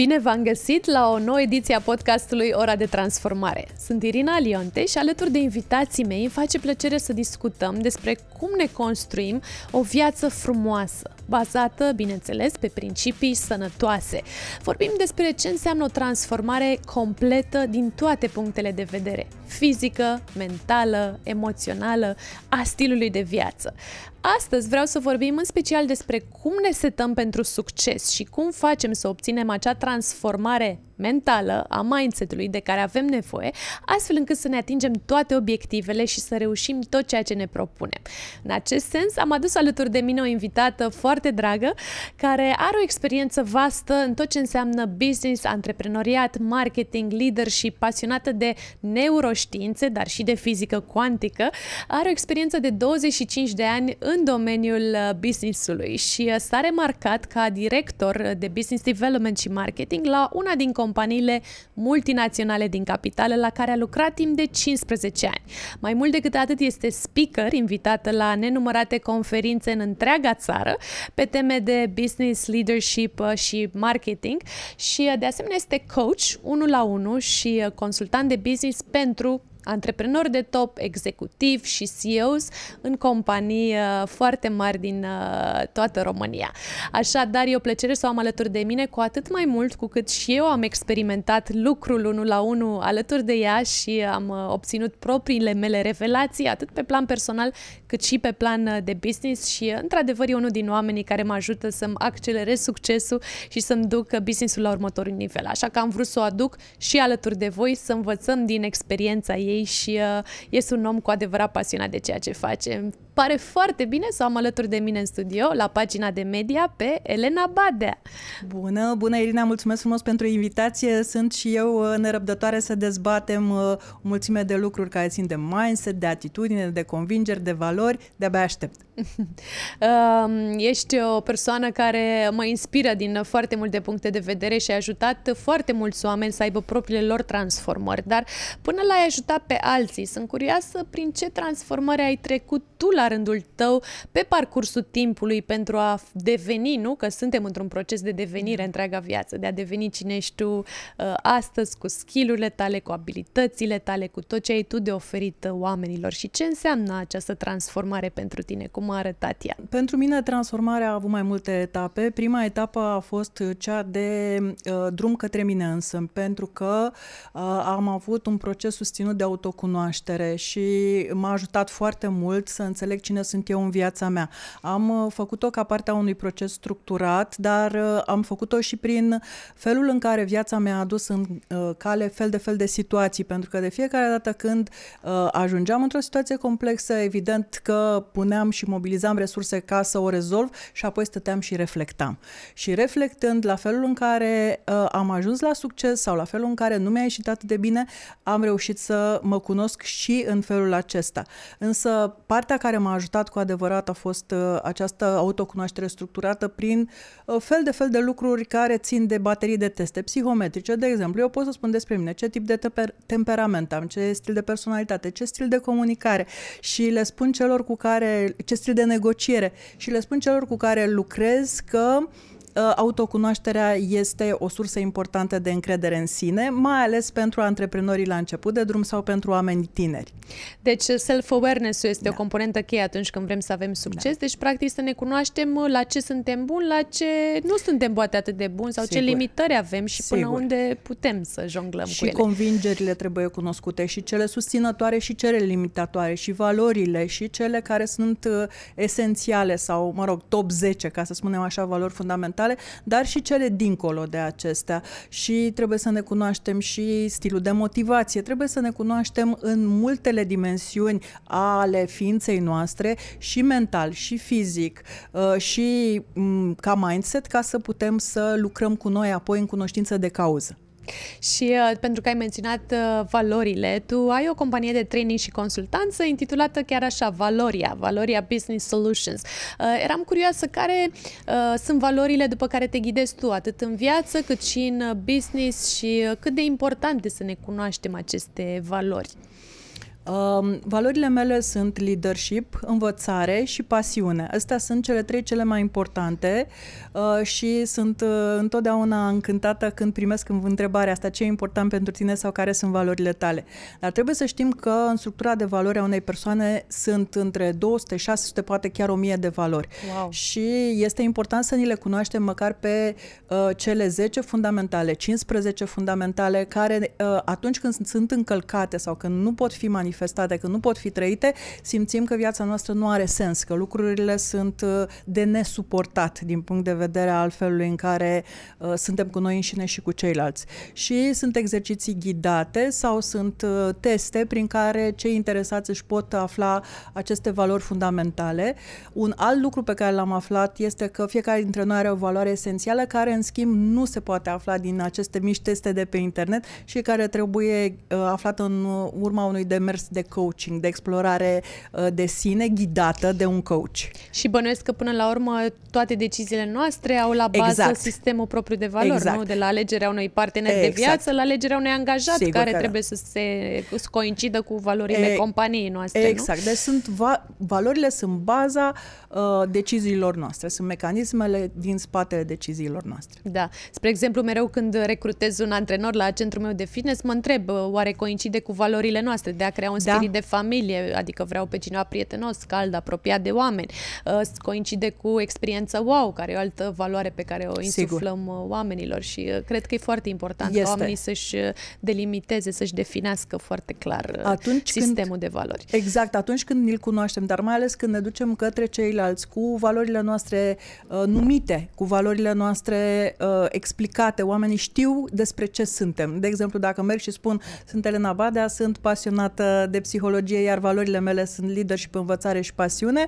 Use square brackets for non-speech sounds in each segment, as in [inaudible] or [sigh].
Bine v-am găsit la o nouă ediție a podcastului Ora de Transformare. Sunt Irina Alionte și alături de invitații mei îmi face plăcere să discutăm despre cum ne construim o viață frumoasă, bazată, bineînțeles, pe principii sănătoase. Vorbim despre ce înseamnă o transformare completă din toate punctele de vedere, fizică, mentală, emoțională, a stilului de viață. Astăzi vreau să vorbim în special despre cum ne setăm pentru succes și cum facem să obținem acea transformare mentală a mindset-ului de care avem nevoie, astfel încât să ne atingem toate obiectivele și să reușim tot ceea ce ne propunem. În acest sens, am adus alături de mine o invitată foarte dragă, care are o experiență vastă în tot ce înseamnă business, antreprenoriat, marketing, leadership, pasionată de neuroștiințe, dar și de fizică cuantică, are o experiență de 25 de ani în domeniul uh, business-ului și uh, s-a remarcat ca director uh, de business development și marketing la una din companii companiile multinaționale din capitală la care a lucrat timp de 15 ani. Mai mult decât atât este speaker invitată la nenumărate conferințe în întreaga țară pe teme de business, leadership uh, și marketing și uh, de asemenea este coach unul la unul și uh, consultant de business pentru antreprenori de top, executivi și CEOs în companii uh, foarte mari din uh, toată România. Așadar, e o plăcere să o am alături de mine, cu atât mai mult cu cât și eu am experimentat lucrul unul la unul alături de ea și am uh, obținut propriile mele revelații, atât pe plan personal, cât și pe plan de business și, într-adevăr, e unul din oamenii care mă ajută să-mi accelerez succesul și să-mi duc businessul la următorul nivel. Așa că am vrut să o aduc și alături de voi să învățăm din experiența ei ei și uh, este un om cu adevărat pasionat de ceea ce face. Îmi pare foarte bine să am alături de mine în studio, la pagina de media, pe Elena Badea. Bună, bună Irina, mulțumesc frumos pentru invitație. Sunt și eu uh, nerăbdătoare să dezbatem uh, o mulțime de lucruri care țin de mindset, de atitudine, de convingeri, de valori. De-abia aștept. [laughs] Ești o persoană care mă inspiră din foarte multe puncte de vedere și ai ajutat foarte mulți oameni să aibă propriile lor transformări. Dar până l-ai ajutat pe alții, sunt curioasă prin ce transformări ai trecut tu la rândul tău pe parcursul timpului pentru a deveni, nu? Că suntem într-un proces de devenire întreaga viață, de a deveni cine ești tu ă, astăzi cu skillurile tale, cu abilitățile tale, cu tot ce ai tu de oferit ă, oamenilor și ce înseamnă această transformare pentru tine, cum cum arătat Pentru mine transformarea a avut mai multe etape. Prima etapă a fost cea de uh, drum către mine însă, pentru că uh, am avut un proces susținut de autocunoaștere și m-a ajutat foarte mult să înțeleg cine sunt eu în viața mea. Am uh, făcut-o ca parte a unui proces structurat, dar uh, am făcut-o și prin felul în care viața mea a adus în uh, cale fel de fel de situații, pentru că de fiecare dată când uh, ajungeam într-o situație complexă, evident că puneam și mă mobilizam resurse ca să o rezolv și apoi stăteam și reflectam. Și reflectând la felul în care uh, am ajuns la succes sau la felul în care nu mi-a ieșit atât de bine, am reușit să mă cunosc și în felul acesta. Însă partea care m-a ajutat cu adevărat a fost uh, această autocunoaștere structurată prin uh, fel de fel de lucruri care țin de baterii de teste psihometrice. De exemplu, eu pot să spun despre mine ce tip de teper- temperament am, ce stil de personalitate, ce stil de comunicare și le spun celor cu care, ce stil de negociere și le spun celor cu care lucrez că Ă, autocunoașterea este o sursă importantă de încredere în sine, mai ales pentru antreprenorii la început de drum sau pentru oameni tineri. Deci self-awareness-ul este da. o componentă cheie atunci când vrem să avem succes, da. deci practic să ne cunoaștem ă, la ce suntem buni, la ce nu suntem poate atât de buni sau Sigur. ce limitări avem și Sigur. până unde putem să jonglăm și cu ele. Și convingerile trebuie cunoscute și cele susținătoare și cele limitatoare și valorile și cele care sunt ă, esențiale sau, mă rog, top 10, ca să spunem așa, valori fundamentale tale, dar și cele dincolo de acestea. Și trebuie să ne cunoaștem și stilul de motivație, trebuie să ne cunoaștem în multele dimensiuni ale ființei noastre, și mental, și fizic, uh, și mm, ca mindset, ca să putem să lucrăm cu noi apoi în cunoștință de cauză. Și uh, pentru că ai menționat uh, valorile, tu ai o companie de training și consultanță intitulată chiar așa, Valoria, Valoria Business Solutions. Uh, eram curioasă care uh, sunt valorile după care te ghidezi tu, atât în viață cât și în uh, business și uh, cât de important este să ne cunoaștem aceste valori. Um, valorile mele sunt leadership, învățare și pasiune. Astea sunt cele trei cele mai importante uh, și sunt uh, întotdeauna încântată când primesc întrebarea asta ce e important pentru tine sau care sunt valorile tale. Dar trebuie să știm că în structura de valori a unei persoane sunt între 200, 600, poate chiar 1000 de valori. Wow. Și este important să ni le cunoaștem măcar pe uh, cele 10 fundamentale, 15 fundamentale, care uh, atunci când sunt încălcate sau când nu pot fi manifestate, manifestate, că nu pot fi trăite, simțim că viața noastră nu are sens, că lucrurile sunt uh, de nesuportat din punct de vedere al felului în care uh, suntem cu noi înșine și cu ceilalți. Și sunt exerciții ghidate sau sunt uh, teste prin care cei interesați își pot afla aceste valori fundamentale. Un alt lucru pe care l-am aflat este că fiecare dintre noi are o valoare esențială care, în schimb, nu se poate afla din aceste mici teste de pe internet și care trebuie uh, aflată în uh, urma unui demers curs de coaching, de explorare uh, de sine ghidată de un coach. Și bănuiesc că până la urmă toate deciziile noastre au la bază exact. sistemul propriu de valori, exact. nu? De la alegerea unui partener exact. de viață la alegerea unui angajat Sigur care trebuie da. trebuie să se să coincidă cu valorile e, companiei noastre, Exact. Nu? Deci sunt va, valorile sunt baza uh, deciziilor noastre, sunt mecanismele din spatele deciziilor noastre. Da. Spre exemplu, mereu când recrutez un antrenor la centrul meu de fitness, mă întreb uh, oare coincide cu valorile noastre de a crea un da. spirit de familie, adică vreau pe cineva prietenos, cald, apropiat de oameni. Uh, coincide cu experiența wow, care e o altă valoare pe care o insuflăm Sigur. Uh, oamenilor și uh, cred că e foarte important este. ca oamenii să-și uh, delimiteze, să-și definească foarte clar uh, atunci sistemul când, de valori. Exact, atunci când îl cunoaștem, dar mai ales când ne ducem către ceilalți cu valorile noastre uh, numite, cu valorile noastre uh, explicate, oamenii știu despre ce suntem. De exemplu, dacă merg și spun, sunt Elena Badea, sunt pasionată de psihologie, iar valorile mele sunt leadership, învățare și pasiune,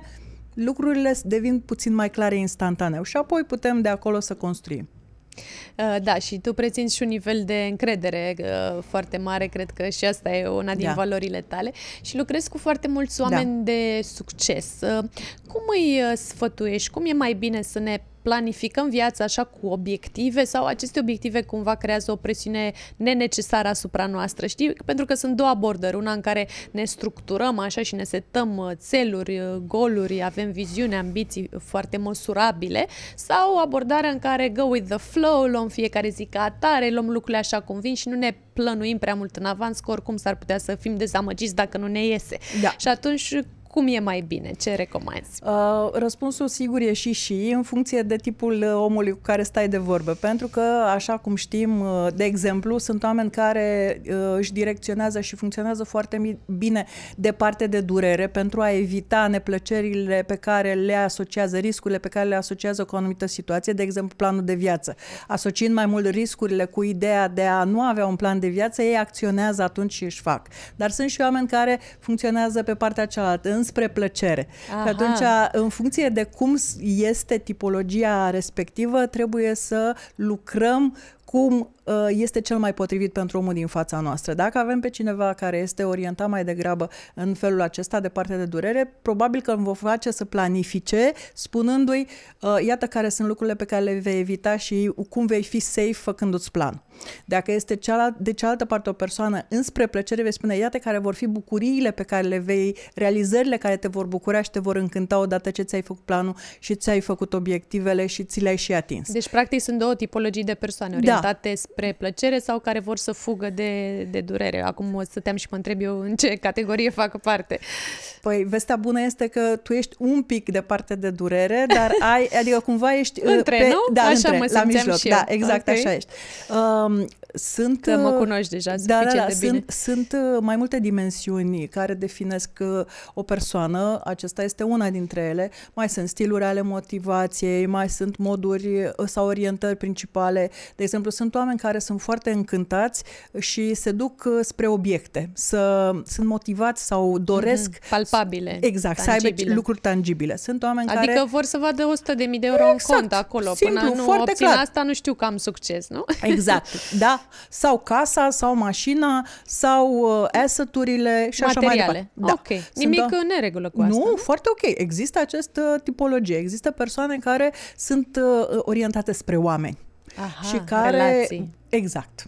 lucrurile devin puțin mai clare instantaneu și apoi putem de acolo să construim. Uh, da, și tu prețini și un nivel de încredere uh, foarte mare, cred că și asta e una din da. valorile tale și lucrezi cu foarte mulți da. oameni da. de succes. Uh, cum îi sfătuiești? Cum e mai bine să ne planificăm viața așa cu obiective sau aceste obiective cumva creează o presiune nenecesară asupra noastră, știi? Pentru că sunt două abordări, una în care ne structurăm așa și ne setăm uh, țeluri, uh, goluri, avem viziune, ambiții uh, foarte măsurabile sau abordarea în care go with the flow, luăm fiecare zi ca atare, luăm lucrurile așa cum vin și nu ne plănuim prea mult în avans, că oricum s-ar putea să fim dezamăgiți dacă nu ne iese. Da. Și atunci cum e mai bine? Ce recomanzi? Uh, răspunsul sigur e și și în funcție de tipul uh, omului cu care stai de vorbă. Pentru că, așa cum știm, uh, de exemplu, sunt oameni care uh, își direcționează și funcționează foarte bine departe de durere pentru a evita neplăcerile pe care le asociază, riscurile pe care le asociază cu o anumită situație, de exemplu planul de viață. Asociind mai mult riscurile cu ideea de a nu avea un plan de viață, ei acționează atunci și își fac. Dar sunt și oameni care funcționează pe partea cealaltă. În înspre plăcere. Aha. Și atunci, în funcție de cum este tipologia respectivă, trebuie să lucrăm cum Uh, este cel mai potrivit pentru omul din fața noastră. Dacă avem pe cineva care este orientat mai degrabă în felul acesta de parte de durere, probabil că îmi vă face să planifice spunându-i uh, iată care sunt lucrurile pe care le vei evita și cum vei fi safe făcându-ți plan. Dacă este de cealaltă parte o persoană înspre plăcere, vei spune iată care vor fi bucuriile pe care le vei, realizările care te vor bucura și te vor încânta odată ce ți-ai făcut planul și ți-ai făcut obiectivele și ți le-ai și atins. Deci, practic, sunt două tipologii de persoane da. orientate da spre plăcere sau care vor să fugă de, de durere. Acum o stăteam și mă întreb eu în ce categorie fac parte. Păi, vestea bună este că tu ești un pic de parte de durere, dar [laughs] ai, adică cumva ești... între, uh, pe, nu? Da, așa între, mă la mijloc, și da, eu. Da, exact okay. așa ești. Um, sunt, că mă uh, cunoști deja da, suficient da, da, da, de bine. Sunt, sunt uh, mai multe dimensiuni care definesc o persoană, acesta este una dintre ele. Mai sunt stiluri ale motivației, mai sunt moduri sau orientări principale. De exemplu, sunt oameni care sunt foarte încântați și se duc uh, spre obiecte, să sunt motivați sau mhm. doresc... Mm-hmm. Palpabile. Exact, tangibile. să aibă lucruri tangibile. Sunt oameni adică care... Adică vor să vadă 100.000 de euro exact, în cont acolo. Simplu, Până nu foarte obțin clar. asta, nu știu că am succes, nu? [laughs] Exact, da. Sau casa, sau mașina, sau uh, asset-urile și Materiale. așa mai departe. Da. Ok. Sunt Nimic o... în neregulă cu asta. Nu, nu? foarte ok. Există această tipologie. Există persoane care sunt uh, orientate spre oameni. Aha, și care... Relații. Exact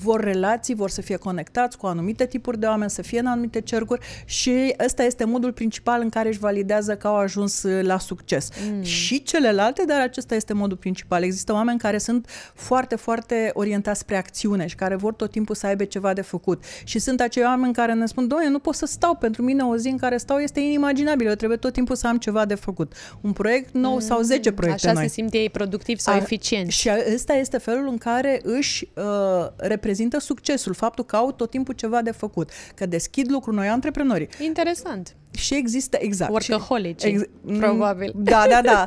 vor relații, vor să fie conectați cu anumite tipuri de oameni, să fie în anumite cercuri și ăsta este modul principal în care își validează că au ajuns uh, la succes. Mm. Și celelalte, dar acesta este modul principal. Există oameni care sunt foarte, foarte orientați spre acțiune și care vor tot timpul să aibă ceva de făcut. Și sunt acei oameni care ne spun, doamne, nu pot să stau, pentru mine o zi în care stau este inimaginabilă, eu trebuie tot timpul să am ceva de făcut. Un proiect nou mm. sau 10 proiecte Așa noi. se simt ei productiv sau A, eficient. Și ăsta este felul în care își uh, reprezintă succesul, faptul că au tot timpul ceva de făcut, că deschid lucruri noi antreprenorii. Interesant. Și există, exact. Workaholici, ex- mm, probabil. Da, da, da. [laughs]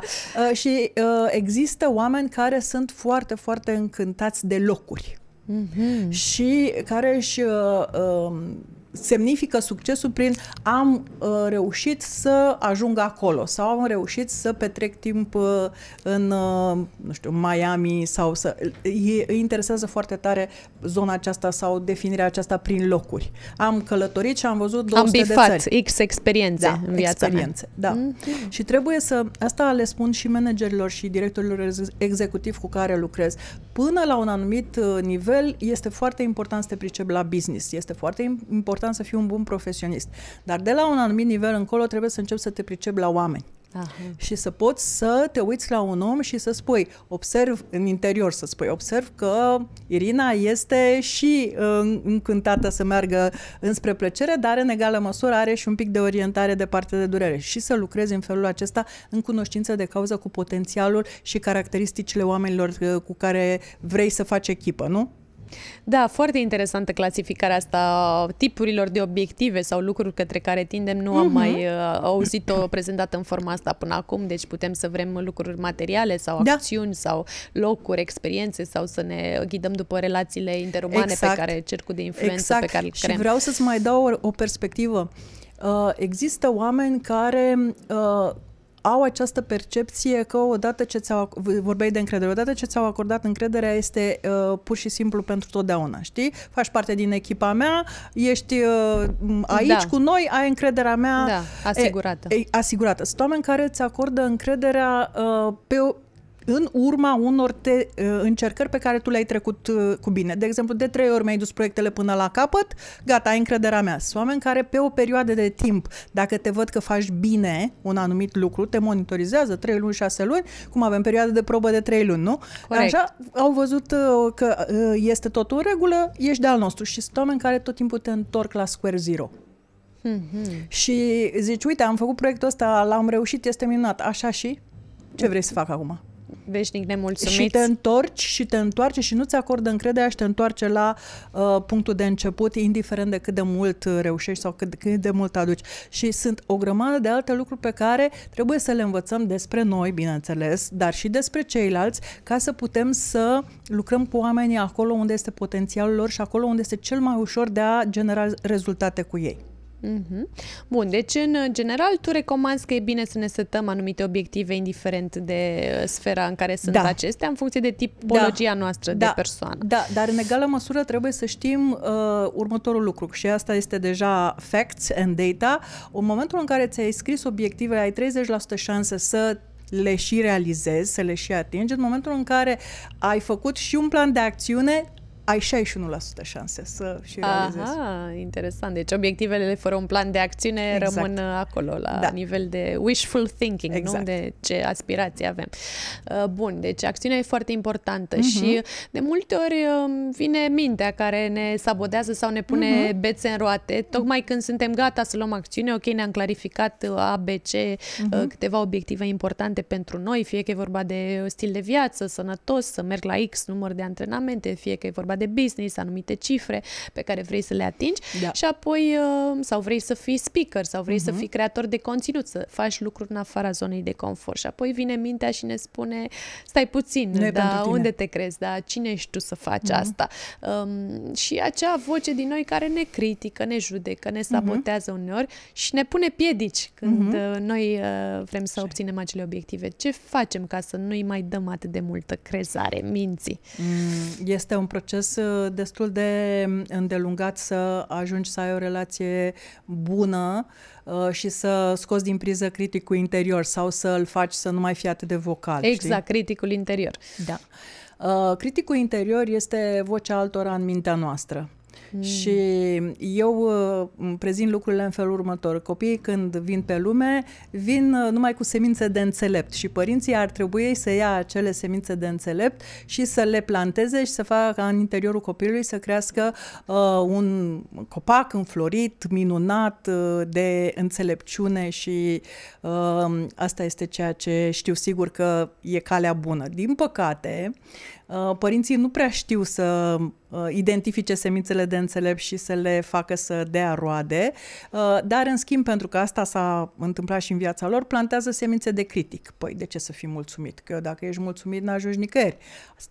uh, și uh, există oameni care sunt foarte, foarte încântați de locuri. Mm-hmm. Și care își uh, uh, semnifică succesul prin am uh, reușit să ajung acolo sau am reușit să petrec timp uh, în, uh, nu știu, Miami sau să... E, îi interesează foarte tare zona aceasta sau definirea aceasta prin locuri. Am călătorit și am văzut 200 am bifat de țări. X experiențe da, în viața experiențe, mea. Da. Mm-hmm. Și trebuie să... Asta le spun și managerilor și directorilor executiv cu care lucrez. Până la un anumit uh, nivel este foarte important să te pricepi la business. Este foarte important important să fii un bun profesionist. Dar de la un anumit nivel încolo trebuie să începi să te pricepi la oameni. Aha. Mm. Și să poți să te uiți la un om și să spui, observ în interior, să spui, observ că Irina este și uh, încântată să meargă înspre plăcere, dar în egală măsură are și un pic de orientare de parte de durere. Și să lucrezi în felul acesta în cunoștință de cauză cu potențialul și caracteristicile oamenilor uh, cu care vrei să faci echipă, nu? Da, foarte interesantă clasificarea asta tipurilor de obiective sau lucruri către care tindem. Nu uh-huh. am mhm. mai uh, auzit-o prezentată în forma asta până acum, deci putem să vrem lucruri materiale sau da. acțiuni sau locuri, experiențe sau să ne ghidăm după relațiile interumane exact. pe care cercul de influență exact. pe care îl creăm. Și vreau să-ți mai dau o, o perspectivă. Uh, există oameni care uh, au această percepție că odată ce ți-au, vorbeai de încredere, odată ce ți-au acordat încrederea este uh, pur și simplu pentru totdeauna, știi? Faci parte din echipa mea, ești uh, aici da. cu noi, ai încrederea mea da, asigurată. E, e, asigurată. Sunt oameni care ți acordă încrederea uh, pe în urma unor te, uh, încercări pe care tu le-ai trecut uh, cu bine. De exemplu, de trei ori mi-ai dus proiectele până la capăt, gata, ai încrederea mea. Sunt oameni care pe o perioadă de timp, dacă te văd că faci bine un anumit lucru, te monitorizează 3 luni, 6 luni, cum avem perioadă de probă de 3 luni, nu? Corect. Așa au văzut uh, că este tot în regulă, ești de al nostru și sunt oameni care tot timpul te întorc la square zero. Mm-hmm. Și zici, uite, am făcut proiectul ăsta, l-am reușit, este minunat, așa și ce vrei să fac acum? veșnic nemulțumiți. Și te întorci și te întoarce și nu-ți acordă încrederea și te întoarce la uh, punctul de început, indiferent de cât de mult uh, reușești sau cât, cât de mult aduci. Și sunt o grămadă de alte lucruri pe care trebuie să le învățăm despre noi, bineînțeles, dar și despre ceilalți, ca să putem să lucrăm cu oamenii acolo unde este potențialul lor și acolo unde este cel mai ușor de a genera rezultate cu ei. Mhm. Bun, deci în general tu recomanzi că e bine să ne setăm anumite obiective indiferent de uh, sfera în care sunt da. acestea în funcție de tipologia da. noastră da. de persoană. Da, dar în egală măsură trebuie să știm uh, următorul lucru și asta este deja facts and data. În momentul în care ți-ai scris obiective, ai 30% șanse să le și realizezi, să le și atingi, în momentul în care ai făcut și un plan de acțiune, ai 61% șanse să și realizezi. Aha, interesant. Deci obiectivele fără un plan de acțiune exact. rămân acolo, la da. nivel de wishful thinking, exact. nu de ce aspirații avem. Uh, bun, deci acțiunea e foarte importantă uh-huh. și de multe ori um, vine mintea care ne sabodează sau ne pune uh-huh. bețe în roate, tocmai când suntem gata să luăm acțiune, ok, ne-am clarificat uh, A, B, C, uh-huh. câteva obiective importante pentru noi, fie că e vorba de stil de viață, sănătos, să merg la X număr de antrenamente, fie că e vorba de business, anumite cifre pe care vrei să le atingi da. și apoi uh, sau vrei să fii speaker sau vrei uh-huh. să mhm. fii creator de conținut, să faci lucruri în afara zonei de confort și apoi vine mintea și ne spune stai puțin, nu da, unde te crezi, da, cine ești tu să faci uh-huh. asta? Um, și acea voce din noi care ne critică, ne judecă, ne mhm. sabotează uh-huh. uneori și ne pune piedici când uh-huh. noi uh, vrem să obținem acele obiective. Ce facem ca să nu-i mai dăm atât de multă crezare minții? Mm, este un proces proces uh, destul de mm, îndelungat să ajungi să ai o relație bună uh, și să scoți din priză criticul interior sau să îl faci să nu mai fie atât de vocal. Exact, știi? criticul interior. Da. Uh, criticul interior este vocea altora în mintea noastră. Mm. Și eu uh, prezint lucrurile în felul următor. Copiii când vin pe lume, vin uh, numai cu semințe de înțelept și părinții ar trebui să ia acele semințe de înțelept și să le planteze și să facă în interiorul copilului să crească uh, un copac înflorit, minunat uh, de înțelepciune și uh, asta este ceea ce știu sigur că e calea bună. Din păcate, uh, părinții nu prea știu să Uh, identifice semințele de înțelep și să le facă să dea roade, uh, dar în schimb, pentru că asta s-a întâmplat și în viața lor, plantează semințe de critic. Păi, de ce să fii mulțumit? Că eu, dacă ești mulțumit, n-ajungi nicăieri.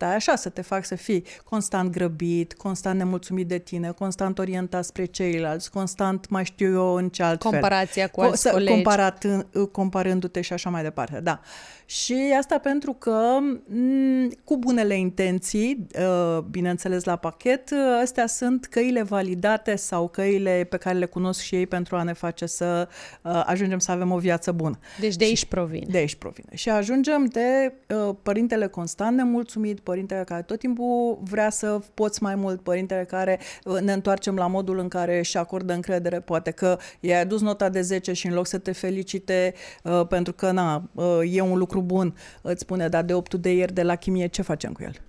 e așa, să te fac să fii constant grăbit, constant nemulțumit de tine, constant orientat spre ceilalți, constant mai știu eu în ce altfel. Comparația cu alți colegi. Comparat, comparându-te și așa mai departe, da. Și asta pentru că m- cu bunele intenții, uh, bineînțeles la pachet, ă, astea sunt căile validate sau căile pe care le cunosc și ei pentru a ne face să ă, ajungem să avem o viață bună. Deci de aici provine. De aici provine. Și ajungem de ă, părintele constant nemulțumit, părintele care tot timpul vrea să poți mai mult, părintele care ne întoarcem la modul în care își acordă încredere, poate că i-ai adus nota de 10 și în loc să te felicite pentru că na, e un lucru bun, îți spune, dar de 8 de ieri de la chimie, ce facem cu el? [laughs]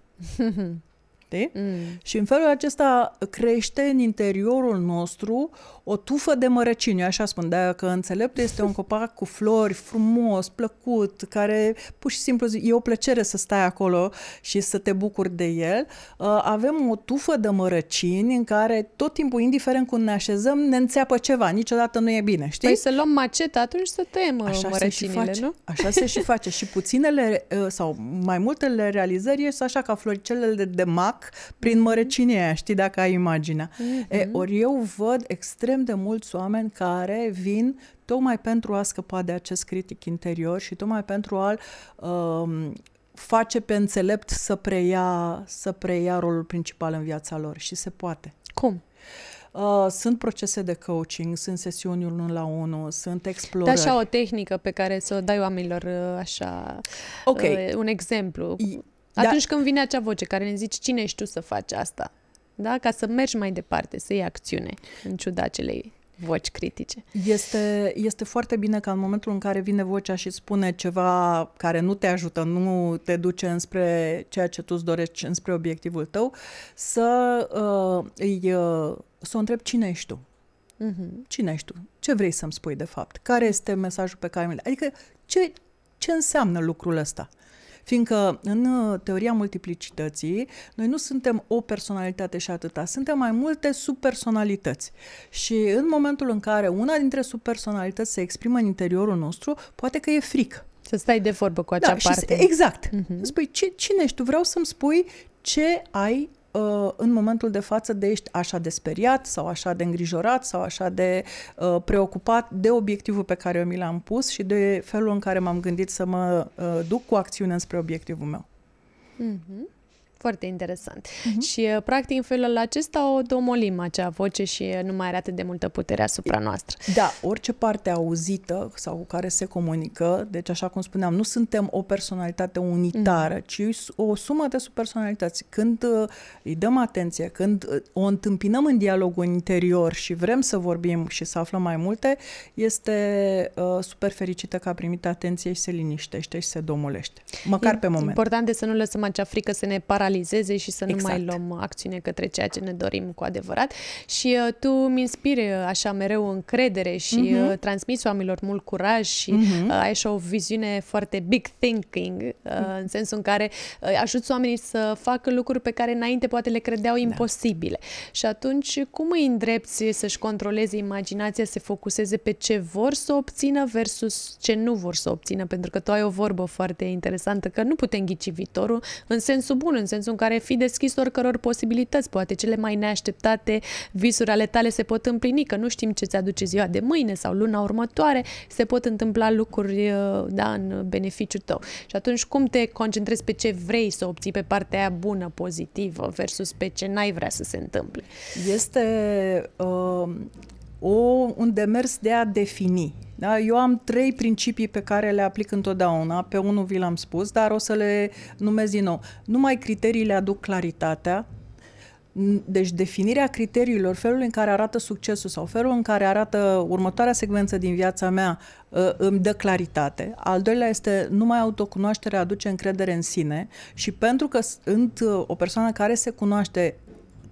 Mm. Și în felul acesta crește în interiorul nostru o tufă de mărăcini, eu așa spun, de că înțelept este un copac cu flori frumos, plăcut, care pur și simplu e o plăcere să stai acolo și să te bucuri de el. Uh, avem o tufă de mărăcini în care tot timpul, indiferent cum ne așezăm, ne înțeapă ceva, niciodată nu e bine, știi? Păi să luăm maceta atunci să tăiem uh, așa mărăcinile, se și face. nu? Așa se și face și puținele uh, sau mai multele realizări sunt așa ca floricelele de mac pac prin mărăcinea aia, știi, dacă ai imaginea. Mm-hmm. E, mhm. ori eu văd extrem de mulți oameni care vin tocmai pentru a scăpa de acest critic interior și tocmai pentru a-l um, face pe înțelept să preia, să preia rolul principal în viața lor și se poate. Cum? Uh, sunt procese de coaching, sunt sesiuni unul la unul, sunt explorări. Da, așa o tehnică pe care să o dai oamenilor uh, așa, okay. Uh, un exemplu. I- da. Atunci da. când vine acea voce care ne zice cine ești tu să faci asta, da? ca să mergi mai departe, să iei acțiune în ciuda acelei voci critice. Este, este foarte bine că în momentul în care vine vocea și spune ceva care nu te ajută, nu te duce înspre ceea ce tu îți dorești, înspre obiectivul tău, să uh, îi, uh, să o întreb cine ești tu. Uh-huh. Cine ești tu? Ce vrei să-mi spui de fapt? Care este mesajul pe care mi-l... Adică ce, ce înseamnă lucrul ăsta? Fiindcă în uh, teoria multiplicității, noi nu suntem o personalitate și atâta, suntem mai multe subpersonalități. Și în momentul în care una dintre subpersonalități se exprimă în interiorul nostru, poate că e frică. Să stai de vorbă cu acea da, parte. Și, exact. Uh-huh. Spui, ce, cine ești tu? Vreau să-mi spui ce ai Uh, în momentul de față de ești așa de speriat sau așa de îngrijorat sau așa de uh, preocupat de obiectivul pe care eu mi l-am pus și de felul în care m-am gândit să mă uh, duc cu acțiune spre obiectivul meu. Mm-hmm. Foarte interesant. Uh-huh. Și, uh, practic, în felul acesta o domolim acea voce și uh, nu mai are atât de multă putere asupra noastră. Da, orice parte auzită sau care se comunică, deci, așa cum spuneam, nu suntem o personalitate unitară, uh-huh. ci o sumă de subpersonalități. Când uh, îi dăm atenție, când o întâmpinăm în dialogul interior și vrem să vorbim și să aflăm mai multe, este uh, super fericită că a primit atenție și se liniștește și se domolește. Măcar e pe moment. Important de să nu lăsăm acea frică să ne paralizeze analizeze și să nu exact. mai luăm acțiune către ceea ce ne dorim cu adevărat. Și uh, tu mi inspiri uh, așa mereu încredere și uh-huh. uh, transmiți oamenilor mult curaj și uh-huh. uh, ai și o viziune foarte big thinking, uh, uh-huh. în sensul în care uh, ajuți oamenii să facă lucruri pe care înainte poate le credeau da. imposibile. Da. Și atunci cum îi îndrepți să-și controleze imaginația, să se focuseze pe ce vor să obțină versus ce nu vor să obțină? Pentru că tu ai o vorbă foarte interesantă, că nu putem ghici viitorul în sensul bun, în sensul sensul în care fi deschis oricăror posibilități, poate cele mai neașteptate visuri ale tale se pot împlini, că nu știm ce ți aduce ziua de mâine sau luna următoare, se pot întâmpla lucruri uh, da, în beneficiu tău. Și atunci cum te concentrezi pe ce vrei să obții pe partea aia bună, pozitivă, versus pe ce n-ai vrea să se întâmple? Este uh, o, un demers de a defini da? Eu am trei principii pe care le aplic întotdeauna, pe unul vi l-am spus, dar o să le numesc din nou. Numai criteriile aduc claritatea, deci definirea criteriilor, felul în care arată succesul sau felul în care arată următoarea secvență din viața mea ă, îmi dă claritate. Al doilea este numai autocunoașterea aduce încredere în sine și pentru că sunt ă, o persoană care se cunoaște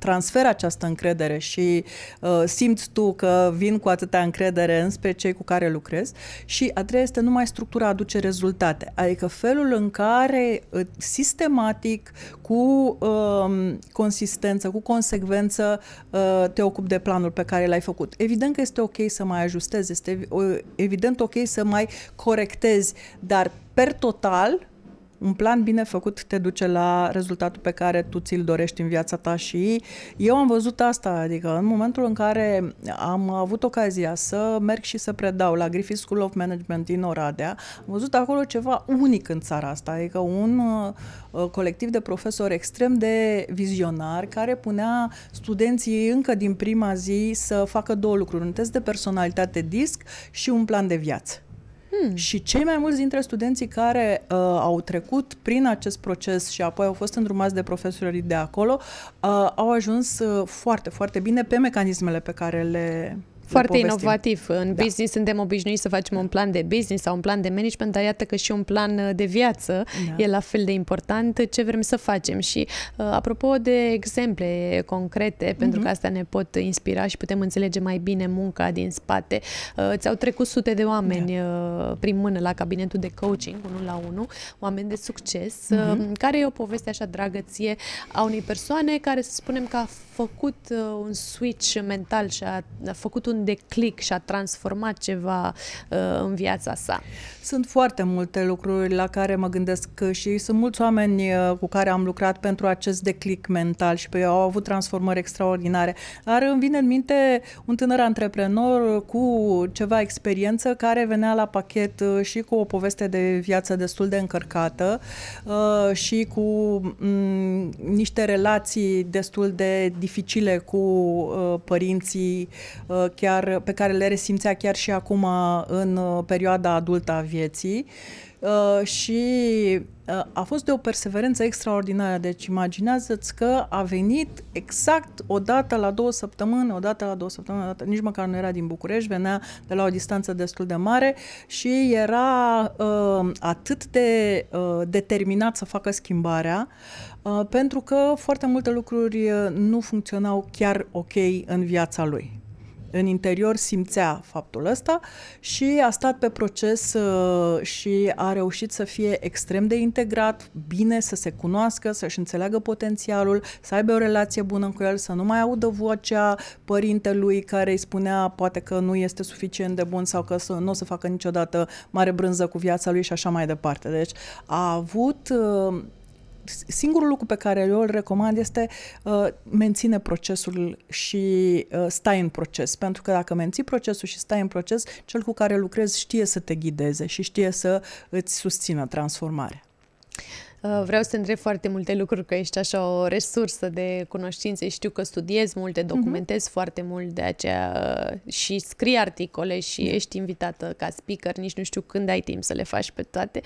transferi această încredere și uh, simți tu că vin cu atâta încredere înspre cei cu care lucrezi. Și a treia este numai structura aduce rezultate, adică felul în care uh, sistematic, cu uh, consistență, cu consecvență uh, te ocupi de planul pe care l-ai făcut. Evident că este ok să mai ajustezi, este uh, evident ok să mai corectezi, dar per total un plan bine făcut te duce la rezultatul pe care tu ți-l dorești în viața ta și eu am văzut asta, adică în momentul în care am avut ocazia să merg și să predau la Griffith School of Management din Oradea, am văzut acolo ceva unic în țara asta, adică un uh, uh, colectiv de profesori extrem de vizionari care punea studenții încă din prima zi să facă două lucruri, un test de personalitate disc și un plan de viață. Hmm. Și cei mai mulți dintre studenții care uh, au trecut prin acest proces și apoi au fost îndrumați de profesorii de acolo, uh, au ajuns uh, foarte, foarte bine pe mecanismele pe care le foarte inovativ. În da. business suntem obișnuiți să facem un plan de business sau un plan de management, dar iată că și un plan uh, de viață da. e la fel de important ce vrem să facem. Și uh, apropo de exemple concrete, mm-hmm. pentru că mhm. asta ne pot inspira și putem înțelege mai bine munca din spate. Uh, ți-au trecut sute de oameni da. prin mână la cabinetul de coaching, unul la unul, oameni de succes. Mm-hmm. Care e o poveste așa dragă ție a unei persoane care să spunem că a făcut un switch mental și a făcut un un declic și a transformat ceva uh, în viața sa? Sunt foarte multe lucruri la care mă gândesc și sunt mulți oameni uh, cu care am lucrat pentru acest declic mental și pe ei au avut transformări extraordinare. Dar îmi vine în minte un tânăr antreprenor cu ceva experiență care venea la pachet uh, și cu o poveste de viață destul de încărcată uh, și cu mm, niște relații destul de dificile cu părinții, chiar, pe care le resimțea chiar și acum uh, în uh, perioada adultă a vieții uh, și a fost de o perseverență extraordinară. Deci imaginează-ți că a venit exact o dată la două săptămâni, o dată la două săptămâni, odată, nici măcar nu era din București, venea de la o distanță destul de mare și era uh, atât de uh, determinat să facă schimbarea, uh, pentru că foarte multe lucruri nu funcționau chiar ok în viața lui în interior simțea faptul ăsta și a stat pe proces uh, și a reușit să fie extrem de integrat, bine să se cunoască, să-și înțeleagă potențialul, să aibă o relație bună cu el, să nu mai audă vocea părintelui care îi spunea poate că nu este suficient de bun sau că nu o să facă niciodată mare brânză cu viața lui și așa mai departe. Deci a avut uh, singurul lucru pe care eu îl recomand este uh, menține procesul și uh, stai în proces. Pentru că dacă menții procesul și stai în proces, cel cu care lucrezi știe să te ghideze și știe să îți susțină transformarea. Uh, vreau să întreb foarte multe lucruri, că ești așa o resursă de cunoștințe. Știu că studiezi multe, mhm. documentezi mm-hmm. foarte mult, de aceea uh, și scrii articole și da. ești invitată ca speaker. Nici nu știu când ai timp să le faci pe toate.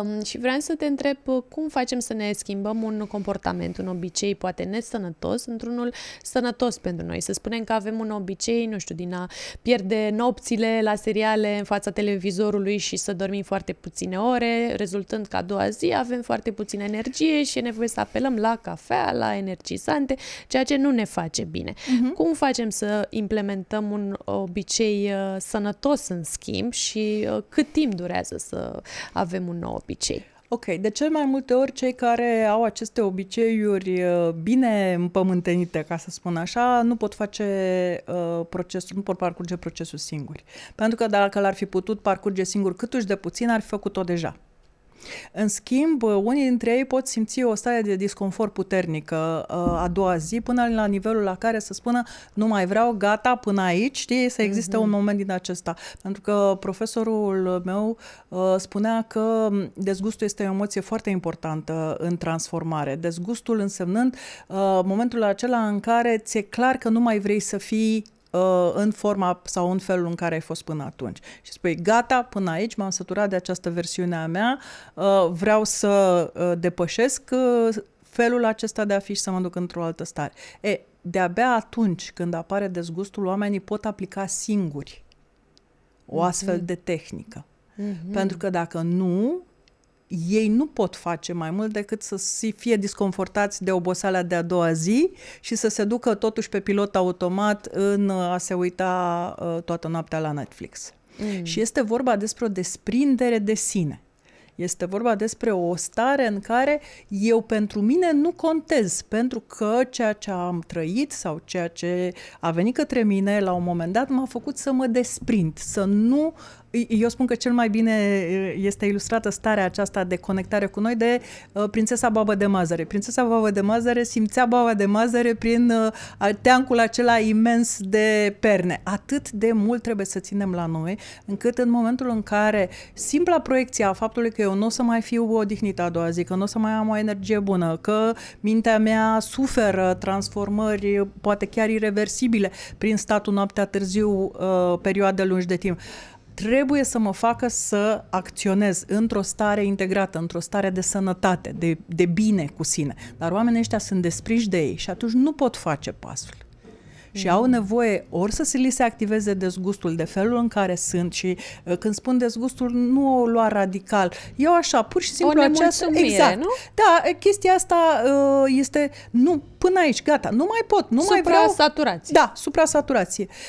Um, și vreau să te întreb uh, cum facem să ne schimbăm un comportament, un obicei poate nesănătos, într-unul sănătos pentru noi. Să spunem că avem un obicei, nu știu, din a pierde nopțile la seriale în fața televizorului și să dormim foarte puține ore, rezultând că a doua zi avem foarte foarte puțină energie și e nevoie să apelăm la cafea, la energizante, ceea ce nu ne face bine. Uh-huh. Cum facem să implementăm un obicei uh, sănătos în schimb și uh, cât timp durează să avem un nou obicei? Ok, de cel mai multe ori cei care au aceste obiceiuri uh, bine împământenite, ca să spun așa, nu pot face uh, procesul, nu pot parcurge procesul singuri. Pentru că dacă l-ar fi putut parcurge singur cât uși de puțin, ar fi făcut-o deja. În schimb, uh, unii dintre ei pot simți o stare de disconfort puternică uh, a doua zi, până la nivelul la care să spună nu mai vreau, gata, până aici, știi, să existe mm-hmm. un mhm. moment din acesta. Pentru că profesorul meu uh, spunea că mm, dezgustul este o emoție foarte importantă în transformare. Dezgustul însemnând momentul acela în care ți-e clar că nu mai vrei să fii uh, în forma sau în felul în care ai fost până atunci. Și spui, gata, până aici, m-am săturat de această versiune a mea, uh, vreau să uh, depășesc uh, felul acesta de a fi și să mă duc într-o altă stare. E, de-abia atunci când apare dezgustul, oamenii pot aplica singuri o mhm. astfel de tehnică. Mm-hmm. Pentru că dacă nu, ei nu pot face mai mult decât să fie disconfortați de oboseala de a doua zi și să se ducă totuși pe pilot automat în a se uita ă, toată noaptea la Netflix. Mm. Și este vorba despre o desprindere de sine. Este vorba despre o stare în care eu pentru mine nu contez, pentru că ceea ce am trăit sau ceea ce a venit către mine la un moment dat m-a făcut să mă desprind, să nu eu spun că cel mai bine uh, este ilustrată starea aceasta de conectare cu noi de uh, Prințesa Babă de Mazăre. Prințesa Babă de Mazăre simțea Baba de Mazăre prin uh, teancul acela imens de perne. Atât de mult trebuie să ținem la noi, încât în momentul în care simpla proiecție a faptului că eu nu o să mai fiu odihnită a doua zi, că nu o să mai am o energie bună, că mintea mea suferă transformări, poate chiar irreversibile, prin statul noaptea târziu, perioade lungi de timp. Uh, trebuie să mă facă să acționez într-o stare integrată, într-o stare de sănătate, de, de bine cu sine. Dar oamenii ăștia sunt desprinși de ei și atunci nu pot face pasul și au mm. nevoie ori să se li se activeze dezgustul de felul în care sunt și uh, când spun dezgustul nu o lua radical. Eu așa, pur și simplu o această... Exact. Nu? Da, chestia asta uh, este nu, până aici, gata, nu mai pot, nu mai vreau... Supra-saturație. Da,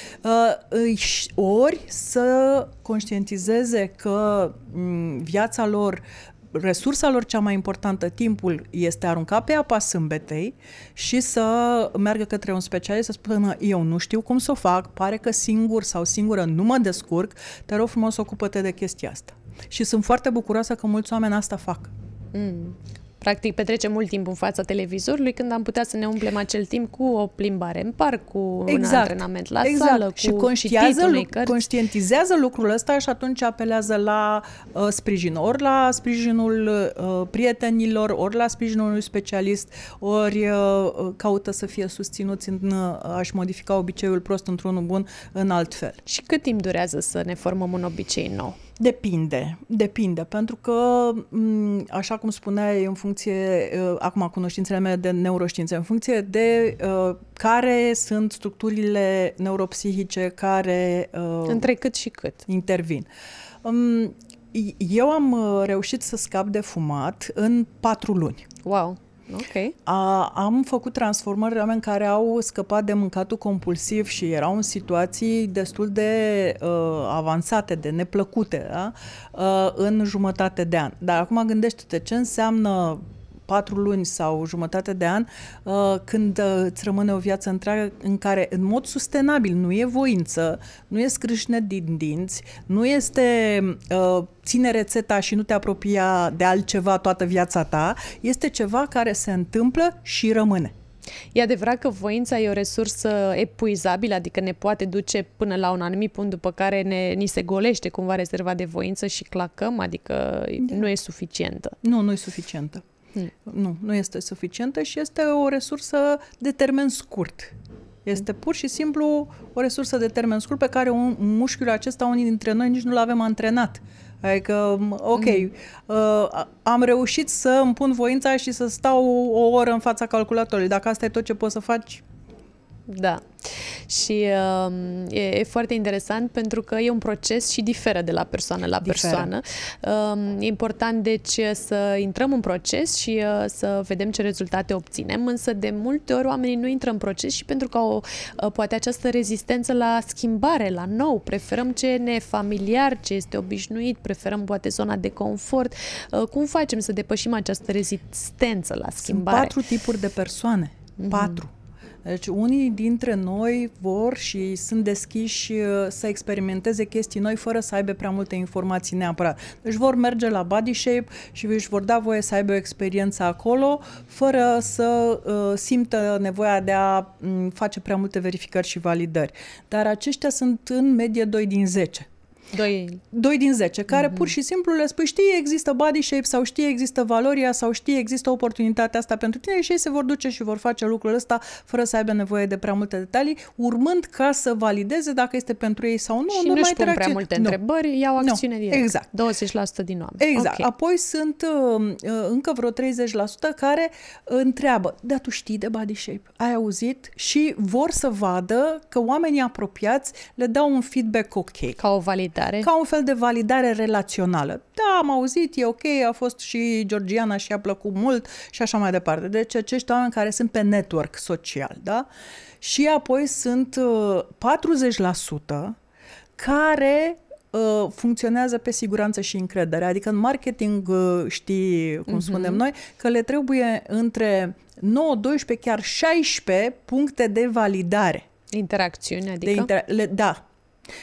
Uh, Ori să conștientizeze că mm, viața lor resursa lor cea mai importantă, timpul, este aruncat pe apa sâmbetei și să meargă către un specialist să spună eu nu știu cum să o fac, pare că singur sau singură nu mă descurc, te rog frumos ocupă-te de chestia asta. Și sunt foarte bucuroasă că mulți oameni asta fac. Mm. Practic petrecem mult timp în fața televizorului când am putea să ne umplem acel timp cu o plimbare în parc, cu exact. un antrenament la exact. sală, cu și conștientizează, lu- cărți. conștientizează lucrul ăsta și atunci apelează la uh, sprijin, ori la sprijinul uh, prietenilor, ori la sprijinul unui specialist, ori uh, uh caută să fie susținuți în uh, aș modifica obiceiul prost într-unul bun în alt fel. Și cât timp durează să ne formăm un obicei nou? Depinde, depinde, pentru că, așa cum spuneai, în funcție, acum cunoștințele mele de neuroștiințe, în funcție de uh, care sunt structurile neuropsihice care... Uh, Între cât și cât. Intervin. Um, eu am reușit să scap de fumat în patru luni. Wow! Okay. A, am făcut transformări oameni care au scăpat de mâncatul compulsiv și erau în situații destul de uh, avansate, de neplăcute, da? uh, în jumătate de an. Dar acum gândește-te ce înseamnă patru luni sau jumătate de an, uh, când uh, îți rămâne o viață întreagă în care, în mod sustenabil, nu e voință, nu e scrâșne din dinți, nu este uh, ține rețeta și nu te apropia de altceva toată viața ta, este ceva care se întâmplă și rămâne. E adevărat că voința e o resursă epuizabilă, adică ne poate duce până la un anumit punct după care ne, ni se golește cumva rezerva de voință și clacăm, adică da. nu e suficientă. Nu, nu e suficientă. Nu, nu este suficientă și este o resursă de termen scurt. Este pur și simplu o resursă de termen scurt pe care un, mușchiul acesta, unii dintre noi, nici nu-l avem antrenat. Adică, ok, mm. uh, am reușit să îmi pun voința și să stau o, o oră în fața calculatorului. Dacă asta e tot ce poți să faci, da. Și uh, e, e foarte interesant pentru că e un proces și diferă de la persoană la diferă. persoană. Uh, e important, deci, să intrăm în proces și uh, să vedem ce rezultate obținem, însă de multe ori oamenii nu intră în proces și pentru că au uh, poate această rezistență la schimbare, la nou, preferăm ce ne e familiar, ce este obișnuit, preferăm poate zona de confort. Uh, cum facem să depășim această rezistență la schimbare? Sunt patru tipuri de persoane. Mm-hmm. Patru. Deci unii dintre noi vor și sunt deschiși uh, să experimenteze chestii noi fără să aibă prea multe informații neapărat. Deci vor merge la Body Shape și își vor da voie să aibă o experiență acolo fără să uh, simtă nevoia de a mm, face prea multe verificări și validări. Dar aceștia sunt în medie 2 din 10. Doi. Doi din zece, care mm-hmm. pur și simplu le spui, știi, există body shape sau știi, există valoria sau știi, există oportunitatea asta pentru tine și ei se vor duce și vor face lucrul ăsta fără să aibă nevoie de prea multe detalii, urmând ca să valideze dacă este pentru ei sau nu. Și nu mai pun prea multe nu. întrebări, iau acțiune nu. direct. Exact. 20% din oameni. Exact. Okay. Apoi sunt uh, uh încă vreo 30% care întreabă, da, tu știi de body shape, ai auzit? Și vor să vadă că oamenii apropiați le dau un feedback ok. Ca o validare validare. Ca un fel de validare relațională. Da, am auzit, e ok, a fost și Georgiana și a plăcut mult și așa mai departe. Deci acești oameni care sunt pe network social, da? Și apoi sunt 40% uh, care uh, funcționează pe siguranță și încredere. Adică în marketing uh, știi, cum uh-huh. spunem noi, că le trebuie între 9, 12, chiar 16 puncte de validare. Interacțiune, adică? De intera- le, da,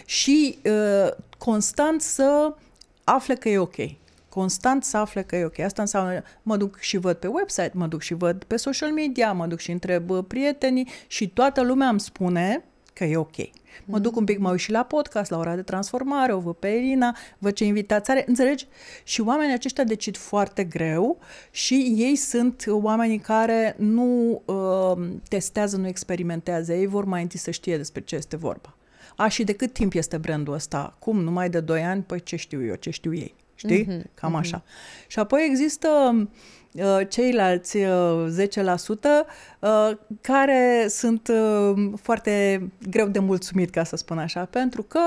și uh, constant să afle că e ok. Constant să afle că e ok. Asta înseamnă mă duc și văd pe website, mă duc și văd pe social media, mă duc și întreb uh, prietenii și toată lumea îmi spune că e ok. Mă duc un pic, mă uit și la podcast, la ora de transformare, o văd pe Irina, văd ce invitați are, înțelegi? Și oamenii aceștia decid foarte greu și ei sunt oamenii care nu uh, testează, nu experimentează, ei vor mai întâi să știe despre ce este vorba a, și de cât timp este brandul ăsta? Cum? Numai de 2 ani? Păi ce știu eu, ce știu ei. Știi? Mm-hmm. Cam mm-hmm. așa. Și apoi există Uh, ceilalți 10% uh, uh, care sunt foarte greu de mulțumit, ca să spun așa, pentru că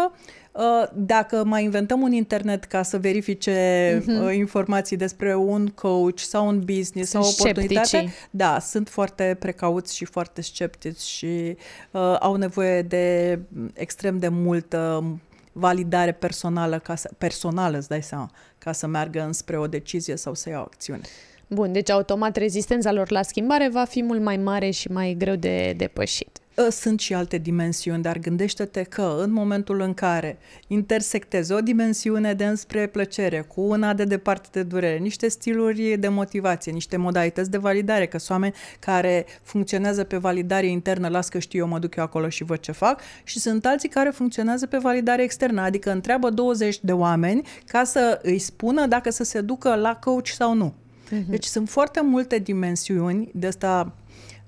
dacă mai inventăm un internet ca să verifice uh-huh. informații despre un coach sau un business sunt sau o oportunitate, scepticii. da, sunt foarte precauți și foarte sceptici și uh, au nevoie de extrem de multă validare personală, ca să, personală, îți dai seama, ca să meargă înspre o decizie sau să ia o acțiune. Bun, deci automat rezistența lor la schimbare va fi mult mai mare și mai greu de depășit. Ă, sunt și alte dimensiuni, dar gândește-te că în momentul în care intersectezi o dimensiune de înspre plăcere cu una de departe de durere, niște stiluri de motivație, niște modalități de validare, că sunt oameni care funcționează pe validare internă, las că știu eu, mă duc eu acolo și văd ce fac, și sunt alții care funcționează pe validare externă, adică întreabă 20 de oameni ca să îi spună dacă să se ducă la coach sau nu. Uh-huh. Deci sunt foarte multe dimensiuni. De asta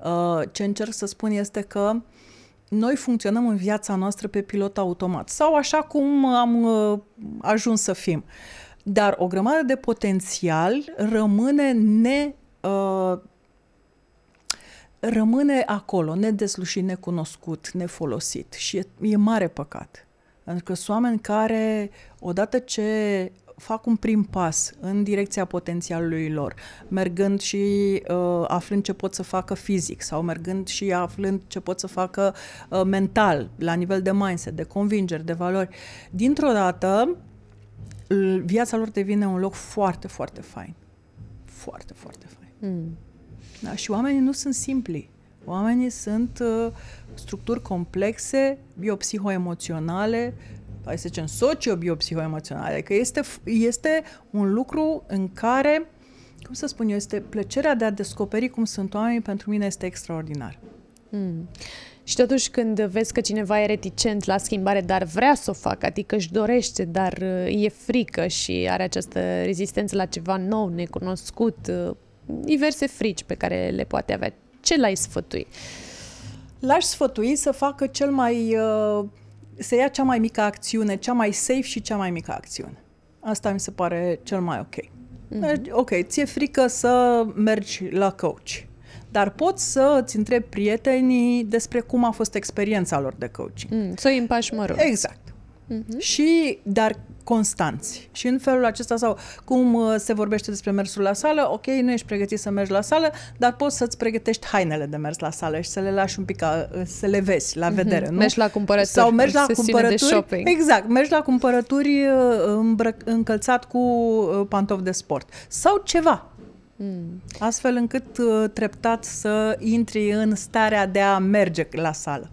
uh, ce încerc să spun este că noi funcționăm în viața noastră pe pilot automat sau așa cum am uh, ajuns să fim. Dar o grămadă de potențial rămâne ne uh, rămâne acolo, nedeslușit, necunoscut, nefolosit. Și e, e mare păcat. Pentru că sunt oameni care, odată ce fac un prim pas în direcția potențialului lor, mergând și uh, aflând ce pot să facă fizic sau mergând și aflând ce pot să facă uh, mental, la nivel de mindset, de convingeri, de valori, dintr-o dată viața lor devine un loc foarte, foarte fain. Foarte, foarte fain. Mm. Da? Și oamenii nu sunt simpli. Oamenii sunt uh, structuri complexe, biopsihoemoționale, hai să zicem, sociobiopsihoemoționale, că este, este un lucru în care, cum să spun eu, este plăcerea de a descoperi cum sunt oamenii, pentru mine este extraordinar. Mm. Și totuși când vezi că cineva e reticent la schimbare, dar vrea să o facă, adică își dorește, dar uh, e frică și are această rezistență la ceva nou, necunoscut, uh, diverse frici pe care le poate avea, ce l-ai sfătui? L-aș sfătui să facă cel mai uh, se ia cea mai mică acțiune, cea mai safe și cea mai mică acțiune. Asta mi se pare cel mai ok. Mm-hmm. Ok, ți-e frică să mergi la coach, dar poți să îți întrebi prietenii despre cum a fost experiența lor de coaching. Mm, să îi împași mărunți. Exact uh-huh. și, dar constanți. Și în felul acesta, sau cum uh, se vorbește despre mersul la sală, ok, nu ești pregătit să mergi la sală, dar poți să-ți pregătești hainele de mers la sală și să le lași un pic, ca, uh, uh, să le vezi la mhm. vedere, mm-hmm. nu? Mergi la cumpărături. Sau mergi la cumpărături. De shopping. Exact, mergi la cumpărături îmbră- încălțat cu pantofi de sport. Sau ceva, Mm. Astfel încât treptat să intri în starea de a merge la sală.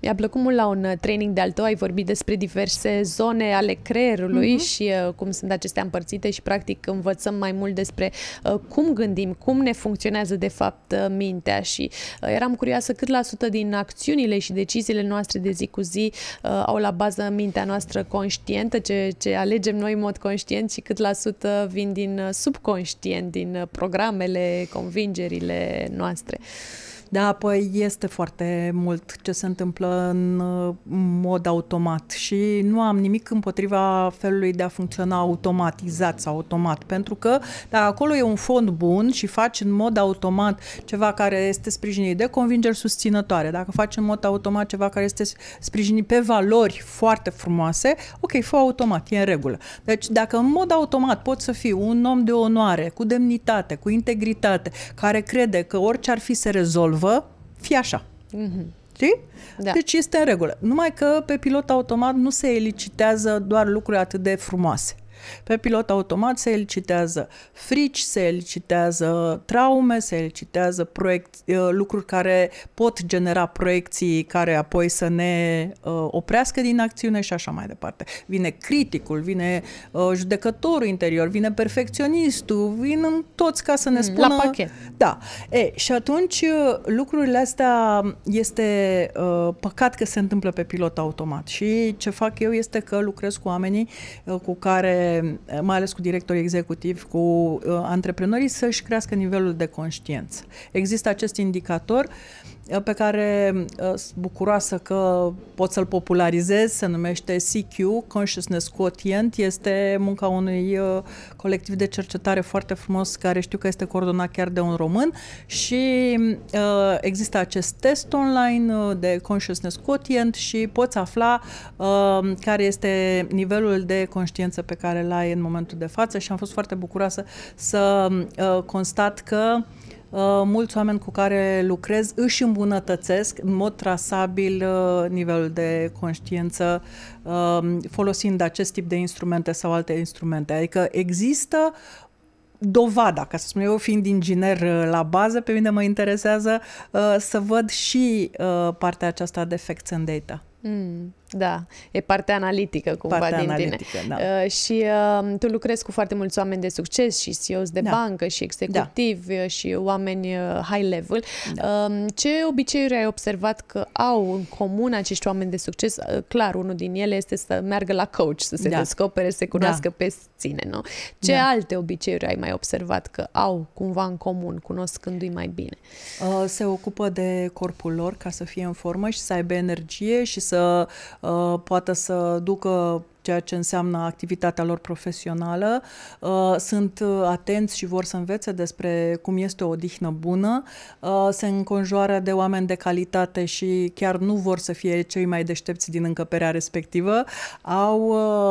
Mi-a plăcut mult la un uh, training de-al tău, ai vorbit despre diverse zone ale creierului uh-huh. și uh, cum sunt acestea împărțite și practic învățăm mai mult despre uh, cum gândim, cum ne funcționează de fapt uh, mintea și uh, eram curioasă cât la sută din acțiunile și deciziile noastre de zi cu zi uh, au la bază mintea noastră conștientă, ce, ce alegem noi în mod conștient și cât la sută vin din uh, subconștient, din uh, programele, convingerile noastre. Uh, da, păi este foarte mult ce se întâmplă în uh, mod automat și nu am nimic împotriva felului de a funcționa automatizat sau automat, pentru că dacă acolo e un fond bun și faci în mod automat ceva care este sprijinit de convingeri susținătoare, dacă faci în mod automat ceva care este sprijinit pe valori foarte frumoase, ok, fă automat, e în regulă. Deci dacă în mod automat pot să fii un om de onoare, cu demnitate, cu integritate, care crede că orice ar fi se rezolvă, vă, fie așa. Mm-hmm. Știi? Da. Deci este în regulă. Numai că pe pilot automat nu se elicitează doar lucruri atât de frumoase. Pe pilot automat se elicitează frici, se elicitează traume, se elicitează proiect, eh, lucruri care pot genera proiecții care apoi să ne eh, oprească din acțiune și așa mai departe. Vine criticul, vine eh, judecătorul interior, vine perfecționistul, vin în toți ca să ne mm, spună... La pachet. Da. E, și atunci lucrurile astea este păcat că se întâmplă pe pilot automat și ce fac eu este că lucrez cu oamenii cu care Eh, mai ales cu directorii executivi, cu uh, antreprenorii, să-și crească nivelul de conștiență. Există acest indicator uh, Eh, pe care eh, sunt bucuroasă că pot să-l popularizez, se numește CQ, Consciousness Quotient, este munca unui eh, colectiv de cercetare foarte frumos care știu că este coordonat chiar de un român și există acest test online de Consciousness Quotient și poți afla care este nivelul de conștiință pe care l ai în momentul de față și am fost foarte bucuroasă să constat că Uh, mulți oameni cu care lucrez își îmbunătățesc în mod trasabil uh, nivelul de conștiință uh, folosind acest tip de instrumente sau alte instrumente. Adică există dovada, ca să spun eu, fiind inginer la bază, pe mine mă interesează să văd și partea aceasta de facts and data. Mm. Da, e partea analitică cumva partea din analitică, tine. Da. Uh, și uh, tu lucrezi cu foarte mulți oameni de succes și CEOs de da. bancă și executivi da. și oameni uh, high level. Da. Uh, ce obiceiuri ai observat că au în comun acești oameni de succes? Uh, clar, unul din ele este să meargă la coach, să se da. descopere, să se cunoască da. pe sine. nu? Ce da. alte obiceiuri ai mai observat că au cumva în comun, cunoscându-i mai bine? Uh, se ocupă de corpul lor ca să fie în formă și să aibă energie și să Uh, poată să ducă ceea ce înseamnă activitatea lor profesională, uh, sunt atenți și vor să învețe despre cum este o odihnă bună, uh, se înconjoară de oameni de calitate și chiar nu vor să fie cei mai deștepți din încăperea respectivă, au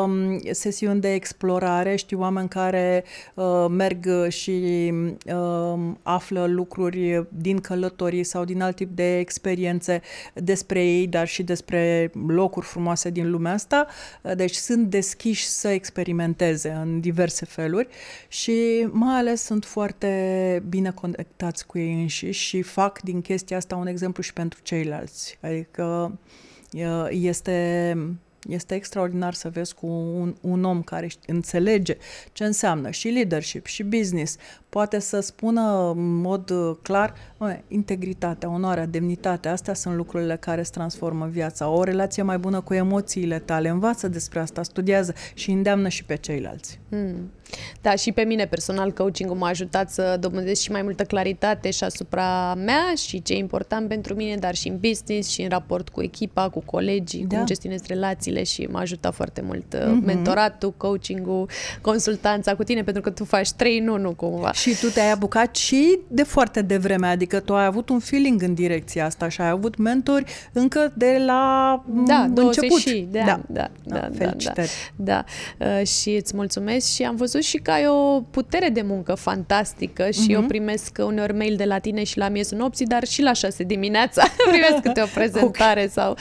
um, sesiuni de explorare, știu oameni care uh, merg și um, află lucruri din călătorii sau din alt tip de experiențe despre ei, dar și despre locuri frumoase din lumea asta. Deci sunt deschiși să experimenteze în diverse feluri și mai ales sunt foarte bine conectați cu ei înșiși și fac din chestia asta un exemplu și pentru ceilalți. Adică este este extraordinar să vezi cu un, un om care înțelege ce înseamnă și leadership, și business. Poate să spună în mod uh, clar, integritatea, onoarea, demnitatea, astea sunt lucrurile care îți transformă viața. O relație mai bună cu emoțiile tale, învață despre asta, studiază și îndeamnă și pe ceilalți. Hmm. Da, și pe mine personal coaching-ul m-a ajutat să dobândesc și mai multă claritate și asupra mea și ce e important pentru mine, dar și în business și în raport cu echipa, cu colegii, da. cum gestionez relațiile și m-a ajutat foarte mult mm-hmm. mentoratul, coaching-ul, consultanța cu tine, pentru că tu faci trei nu, nu cumva. Și tu te-ai apucat și de foarte devreme, adică tu ai avut un feeling în direcția asta și ai avut mentori încă de la mm, da, început. Și, da. da, da, da, da, da, da, da. Uh, și îți mulțumesc și am văzut tu și că ai o putere de muncă fantastică și mm-hmm. eu mhm. primesc uneori mail de la tine și la miezul nopții, dar și la șase dimineața [laughs] primesc câte o prezentare okay. sau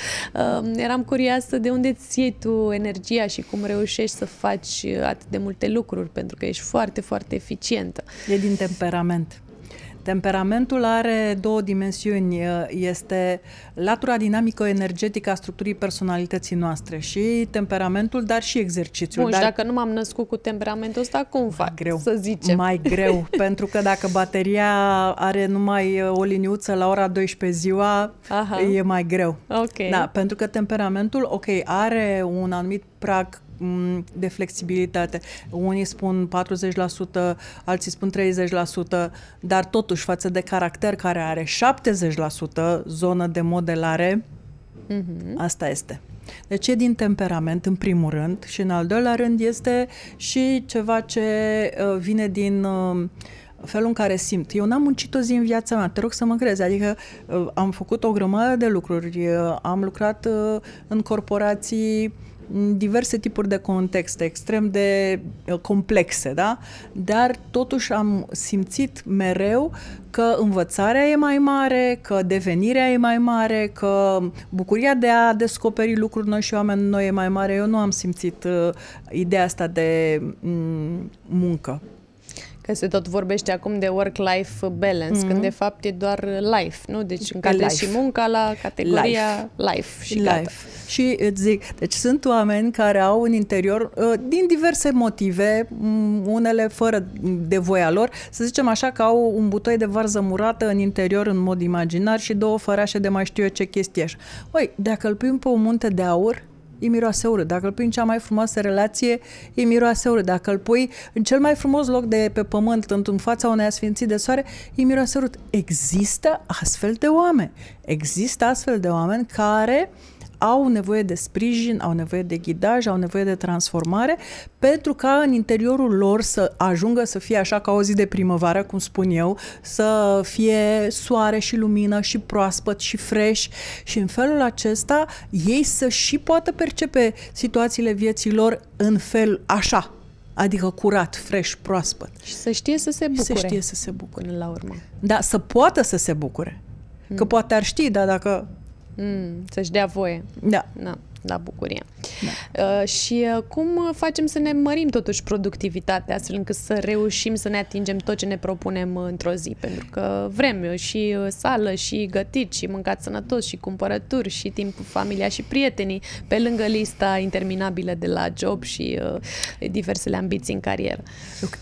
uh, eram curioasă de unde ți iei tu energia și cum reușești să faci atât de multe lucruri pentru că ești foarte, foarte eficientă. E din temperament. Temperamentul are două dimensiuni. Este latura dinamică energetică a structurii personalității noastre și temperamentul, dar și exercițiul. Bun, dar... și dacă nu m-am născut cu temperamentul ăsta, cum fac? greu, să zicem. Mai [laughs] greu, pentru că dacă bateria are numai o liniuță la ora 12 ziua, Aha. e mai greu. Ok. Da, pentru că temperamentul, ok, are un anumit prag de flexibilitate. Unii spun 40%, alții spun 30%, dar totuși față de caracter care are 70% zonă de modelare, mm-hmm. asta este. Deci e din temperament, în primul rând, și în al doilea rând este și ceva ce uh, vine din uh, felul în care simt. Eu n-am muncit o zi în viața mea, te rog să mă crezi, adică uh, am făcut o grămadă de lucruri, am lucrat în corporații diverse tipuri de contexte extrem de eh, complexe, da? Dar totuși am simțit mereu că învățarea e mai mare, că devenirea e mai mare, că bucuria de a descoperi lucruri noi și oameni noi e mai mare. Eu nu am simțit uh, ideea asta de um, muncă că se tot vorbește acum de work-life balance, mm-hmm. când mhm. de fapt e doar life, nu? Deci încadrezi și munca la categoria life, life și life. gata. Și îți zic, deci sunt oameni care au în interior, ă, din diverse motive, unele fără de voia lor, să zicem așa că au un butoi de varză murată în interior în mod imaginar și două fărașe de mai știu eu ce chestie Oi, dacă îl pui pe un munte de aur, e miroase urât. Dacă îl pui în cea mai frumoasă relație, e miroase urât. Dacă îl pui în cel mai frumos loc de pe pământ, în fața unei asfinții de soare, e miroase urât. Există astfel de oameni. Există astfel de oameni care uh, au nevoie de sprijin, au nevoie de ghidaj, au nevoie de transformare, pentru ca în interiorul lor să ajungă să fie așa ca o zi de primăvară, cum spun eu, să fie soare și lumină și proaspăt și fresh și în felul acesta ei să și poată percepe situațiile vieții lor în fel așa, adică curat, fresh, proaspăt. Și să știe să se bucure. Să știe să se bucure. la urmă. Da, să poată să se bucure. Că mm. poate ar ști, dar dacă Mm, să-și dea voie. Da. da la bucurie. Da. Uh, și uh, cum facem să ne mărim totuși productivitatea astfel încât să reușim să ne atingem tot ce ne propunem uh, într-o zi? Pentru că vrem uh, și uh, sală, și gătit, și mâncat sănătos, și cumpărături, și timp cu familia și prietenii, pe lângă lista interminabilă de la job și uh, diversele ambiții în carieră.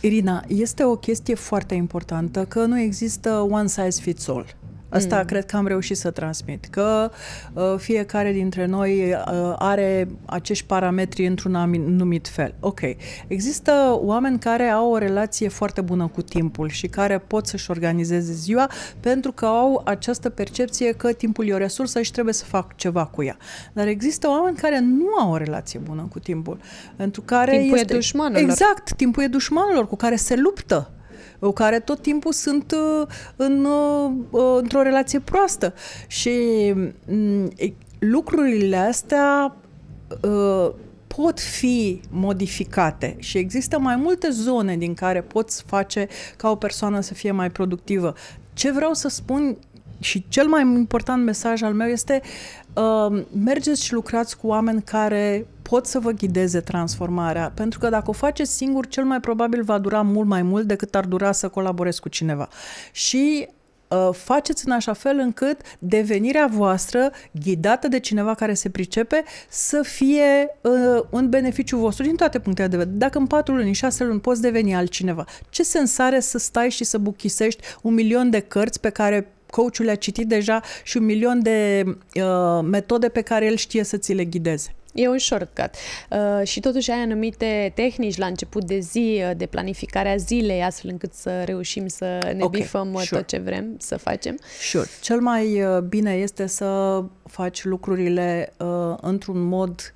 Irina, este o chestie foarte importantă că nu există one size fits all. Asta mm. cred că am reușit să transmit, că uh, fiecare dintre noi uh, are acești parametri într-un anumit fel. Ok, există oameni care au o relație foarte bună cu timpul și care pot să-și organizeze ziua pentru că au această percepție că timpul e o resursă și trebuie să fac ceva cu ea. Dar există oameni care nu au o relație bună cu timpul, pentru care timpul este... e dușmanul Exact, timpul e dușmanul cu care se luptă Uh, care tot timpul sunt uh, în, uh, într-o relație proastă. Și mm, lucrurile astea pot fi modificate și există mai multe zone din care poți face ca o persoană să fie mai productivă. Ce vreau să spun și cel mai important mesaj al meu este uh, mergeți și lucrați cu oameni care pot să vă ghideze transformarea, pentru că dacă o faceți singur, cel mai probabil va dura mult mai mult decât ar dura să colaborez cu cineva. Și uh, faceți în așa fel încât devenirea voastră, ghidată de cineva care se pricepe, să fie uh, în beneficiu vostru din toate punctele de vedere. Dacă în 4 luni, 6 luni poți deveni altcineva, ce sens are să stai și să buchisești un milion de cărți pe care coachul le-a citit deja și un milion de uh, metode pe care el știe să ți le ghideze? E un shortcut. Uh, și totuși ai anumite tehnici la început de zi, uh, de planificarea zilei, astfel încât să reușim să ne okay, bifăm uh, sure. tot ce vrem să facem. Sure. Cel mai uh, bine este să faci lucrurile uh, într-un mod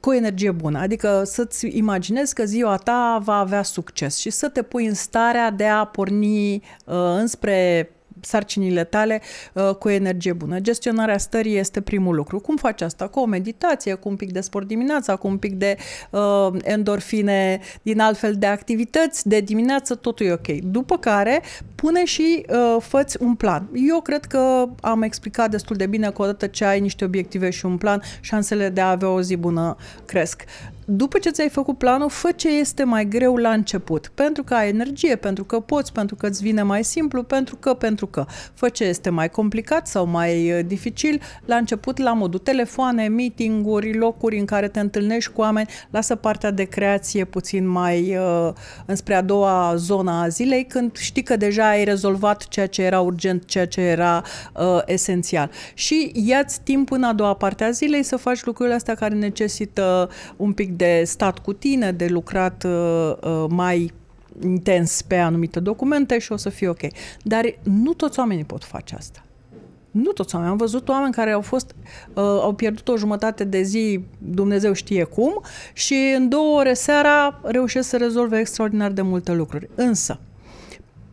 cu o energie bună, adică să-ți imaginezi că ziua ta va avea succes și să te pui în starea de a porni uh, înspre sarcinile tale uh, cu energie bună. Gestionarea stării este primul lucru. Cum faci asta? Cu o meditație, cu un pic de sport dimineața, cu un pic de uh, endorfine din altfel de activități de dimineață, totul e ok. După care pune și uh, făți un plan. Eu cred că am explicat destul de bine că odată ce ai niște obiective și un plan, șansele de a avea o zi bună cresc după ce ți-ai făcut planul, fă ce este mai greu la început. Pentru că ai energie, pentru că poți, pentru că îți vine mai simplu, pentru că, pentru că. Fă ce este mai complicat sau mai uh, dificil la început la modul telefoane, meeting-uri, locuri în care te întâlnești cu oameni. Lasă partea de creație puțin mai uh, înspre a doua zona a zilei, când știi că deja ai rezolvat ceea ce era urgent, ceea ce era uh, esențial. Și ia-ți timp în a doua parte a zilei să faci lucrurile astea care necesită un pic de stat cu tine, de lucrat uh, uh, mai intens pe anumite documente și o să fie ok. Dar nu toți oamenii pot face asta. Nu toți oamenii. Am văzut oameni care au fost, uh, au pierdut o jumătate de zi, Dumnezeu știe cum, și în două ore seara reușesc să rezolve extraordinar de multe lucruri. Însă,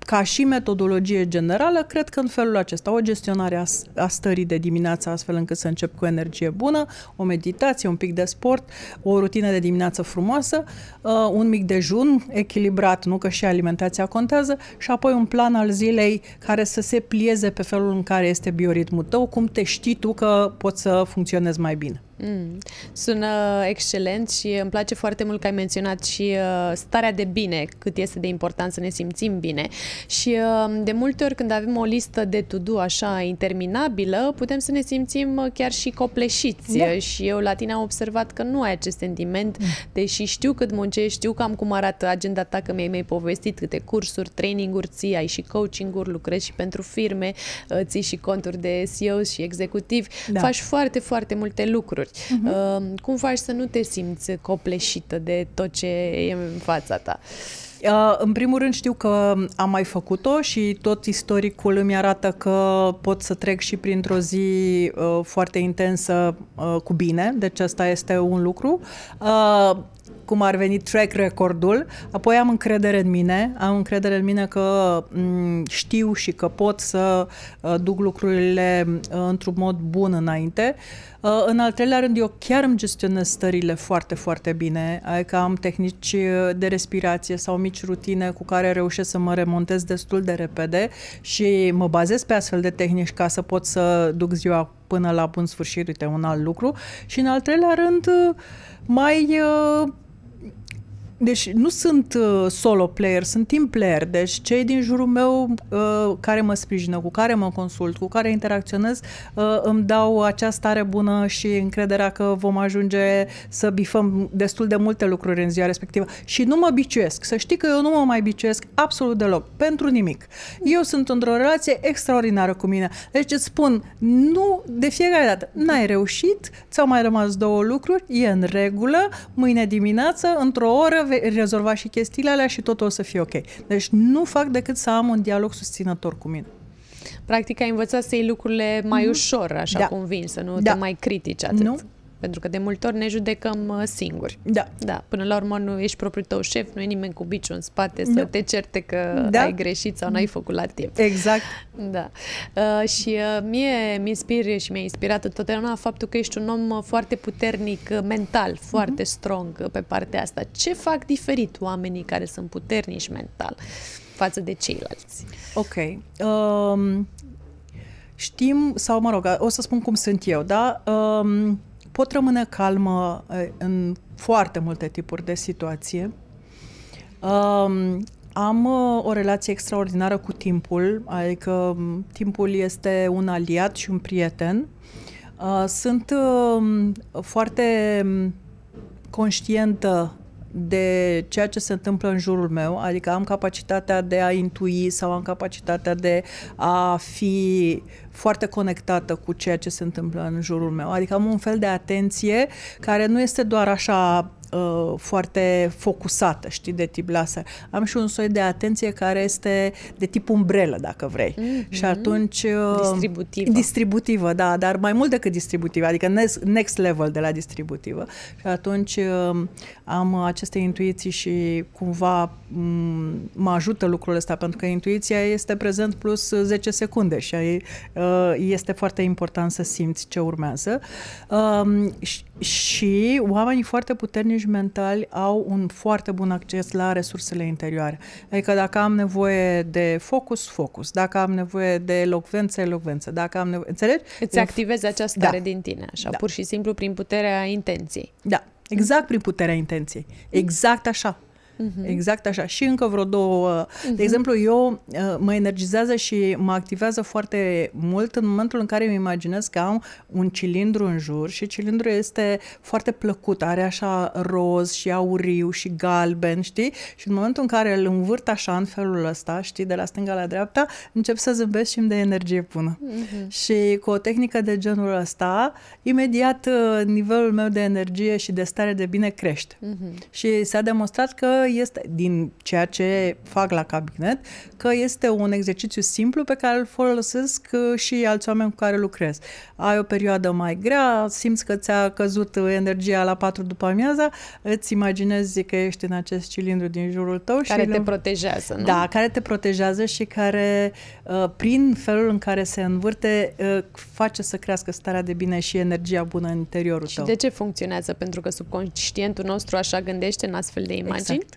ca și metodologie generală, cred că în felul acesta, o gestionare a, a stării de dimineață, astfel încât să încep cu energie bună, o meditație, un pic de sport, o rutină de dimineață frumoasă, uh, un mic dejun echilibrat, nu că și alimentația contează, și apoi un plan al zilei care să se plieze pe felul în care este bioritmul tău, cum te știi tu că poți să funcționezi mai bine. Mm. Sună excelent și îmi place foarte mult că ai menționat și uh, starea de bine, cât este de important să ne simțim bine. Și uh, de multe ori când avem o listă de to-do așa interminabilă, putem să ne simțim uh, chiar și copleșiți. Da. Și eu la tine am observat că nu ai acest sentiment, mm. deși știu cât muncești, știu cam cum arată agenda ta, că mi-ai mai povestit câte cursuri, training-uri ții, ai și coaching-uri, lucrezi și pentru firme, uh, ții și conturi de SEO și executiv. Da. Faci foarte, foarte multe lucruri lucruri. Uh-huh. Mhm. Uh, cum faci să nu te simți copleșită de tot ce e în fața ta? Uh, în primul rând știu că am mai făcut-o și tot istoricul îmi arată că pot să trec și printr-o zi uh, foarte intensă uh, cu bine, deci asta este un lucru cum ar veni track recordul, apoi am încredere în mine, am încredere în mine că mm, știu și că pot să duc lucrurile într-un mod bun înainte. Uh, în al treilea rând, eu chiar îmi gestionez stările foarte, foarte bine. Adică am tehnici uh, de respirație sau mici rutine cu care reușesc să mă remontez destul de repede și mă bazez pe astfel de tehnici ca să pot să duc ziua până la bun sfârșit, uite, un alt lucru. Și în al treilea rând, uh, mai deci nu sunt uh, solo player, sunt team player. Deci cei din jurul meu uh, care mă sprijină, cu care mă consult, cu care interacționez, uh, îmi dau această stare bună și încrederea că vom ajunge să bifăm destul de multe lucruri în ziua respectivă. Și nu mă biciuiesc. Să știi că eu nu mă mai biciuiesc absolut deloc, pentru nimic. Eu sunt într-o relație extraordinară cu mine. Deci îți spun, nu de fiecare dată, n-ai reușit, ți-au mai rămas două lucruri, e în regulă, mâine dimineață, într-o oră, vei rezolva și chestiile alea și totul o să fie ok. Deci nu fac decât să am un dialog susținător cu mine. Practic ai învățat să iei lucrurile mai mm-hmm. ușor, așa da. cum vin, să nu da. te mai critici atât. Nu, pentru că de multe ori ne judecăm uh, singuri. Da. Da. Până la urmă nu ești propriul tău șef, nu e nimeni cu biciul în spate să da. te certe că da. ai greșit sau n-ai făcut la timp. Exact. Da. Uh, și uh, mie mi inspir și mi-a inspirat întotdeauna faptul că ești un om uh, foarte puternic uh, mental, mhm. foarte mm-hmm. strong pe partea asta. Ce fac diferit oamenii care sunt puternici mental față de ceilalți? Ok. Um, știm, sau mă rog, o să spun cum sunt eu, da? Um, pot rămâne calmă în foarte multe tipuri de situație. Am uh, o relație extraordinară cu timpul, adică timpul este un aliat și un prieten. Uh, sunt uh, foarte conștientă de ceea ce se întâmplă în jurul meu, adică am capacitatea de a intui sau am capacitatea de a fi foarte conectată cu ceea ce se întâmplă în jurul meu. Adică am un fel de atenție care nu este doar așa uh, foarte focusată, știi, de tip laser. Am și un soi de atenție care este de tip umbrelă, dacă vrei. Mm-hmm. Și atunci... Uh, distributivă. Distributivă, da, dar mai mult decât distributivă, adică next level de la distributivă. Și atunci uh, am aceste intuiții și cumva mm, mă ajută lucrul ăsta, pentru că intuiția este prezent plus 10 secunde și uh, este foarte important să simți ce urmează. Uh, și și oamenii foarte puternici mentali au un foarte bun acces la resursele interioare. Adică dacă am nevoie de focus, focus. Dacă am nevoie de locvență, locvență. Dacă am nevoie... Înțelegi? Îți activezi această stare da. din tine, așa, da. pur și simplu prin puterea intenției. Da, exact prin puterea intenției. Exact așa. Uh-huh. Exact așa. Și încă vreo două. Uh-huh. De mhm. exemplu, eu uh, mă energizează și mă activează foarte mult în momentul în care îmi imaginez că am un cilindru în jur și cilindrul este foarte plăcut, are așa roz și auriu și galben, știi? Și în momentul în care îl învârt așa în felul ăsta, știi, de la stânga la dreapta, încep să zâmbesc și îmi de energie bună. Uh-huh. Și cu o tehnică de genul ăsta, imediat uh, nivelul meu de energie și de stare de bine crește. Uh-huh. Și s-a demonstrat că este, din ceea ce fac la cabinet, că este un exercițiu simplu pe care îl folosesc uh, și alți oameni cu care lucrez. Ai o perioadă mai grea, simți că ți-a căzut energia la 4 după amiaza, îți imaginezi că ești în acest cilindru din jurul tău. Care și te protejează, nu? Da, care te protejează și care, uh, prin felul în care se învârte, uh, face să crească starea de bine și energia bună în interiorul și tău. Și de ce funcționează? Pentru că subconștientul nostru așa gândește în astfel de imagini? Exact.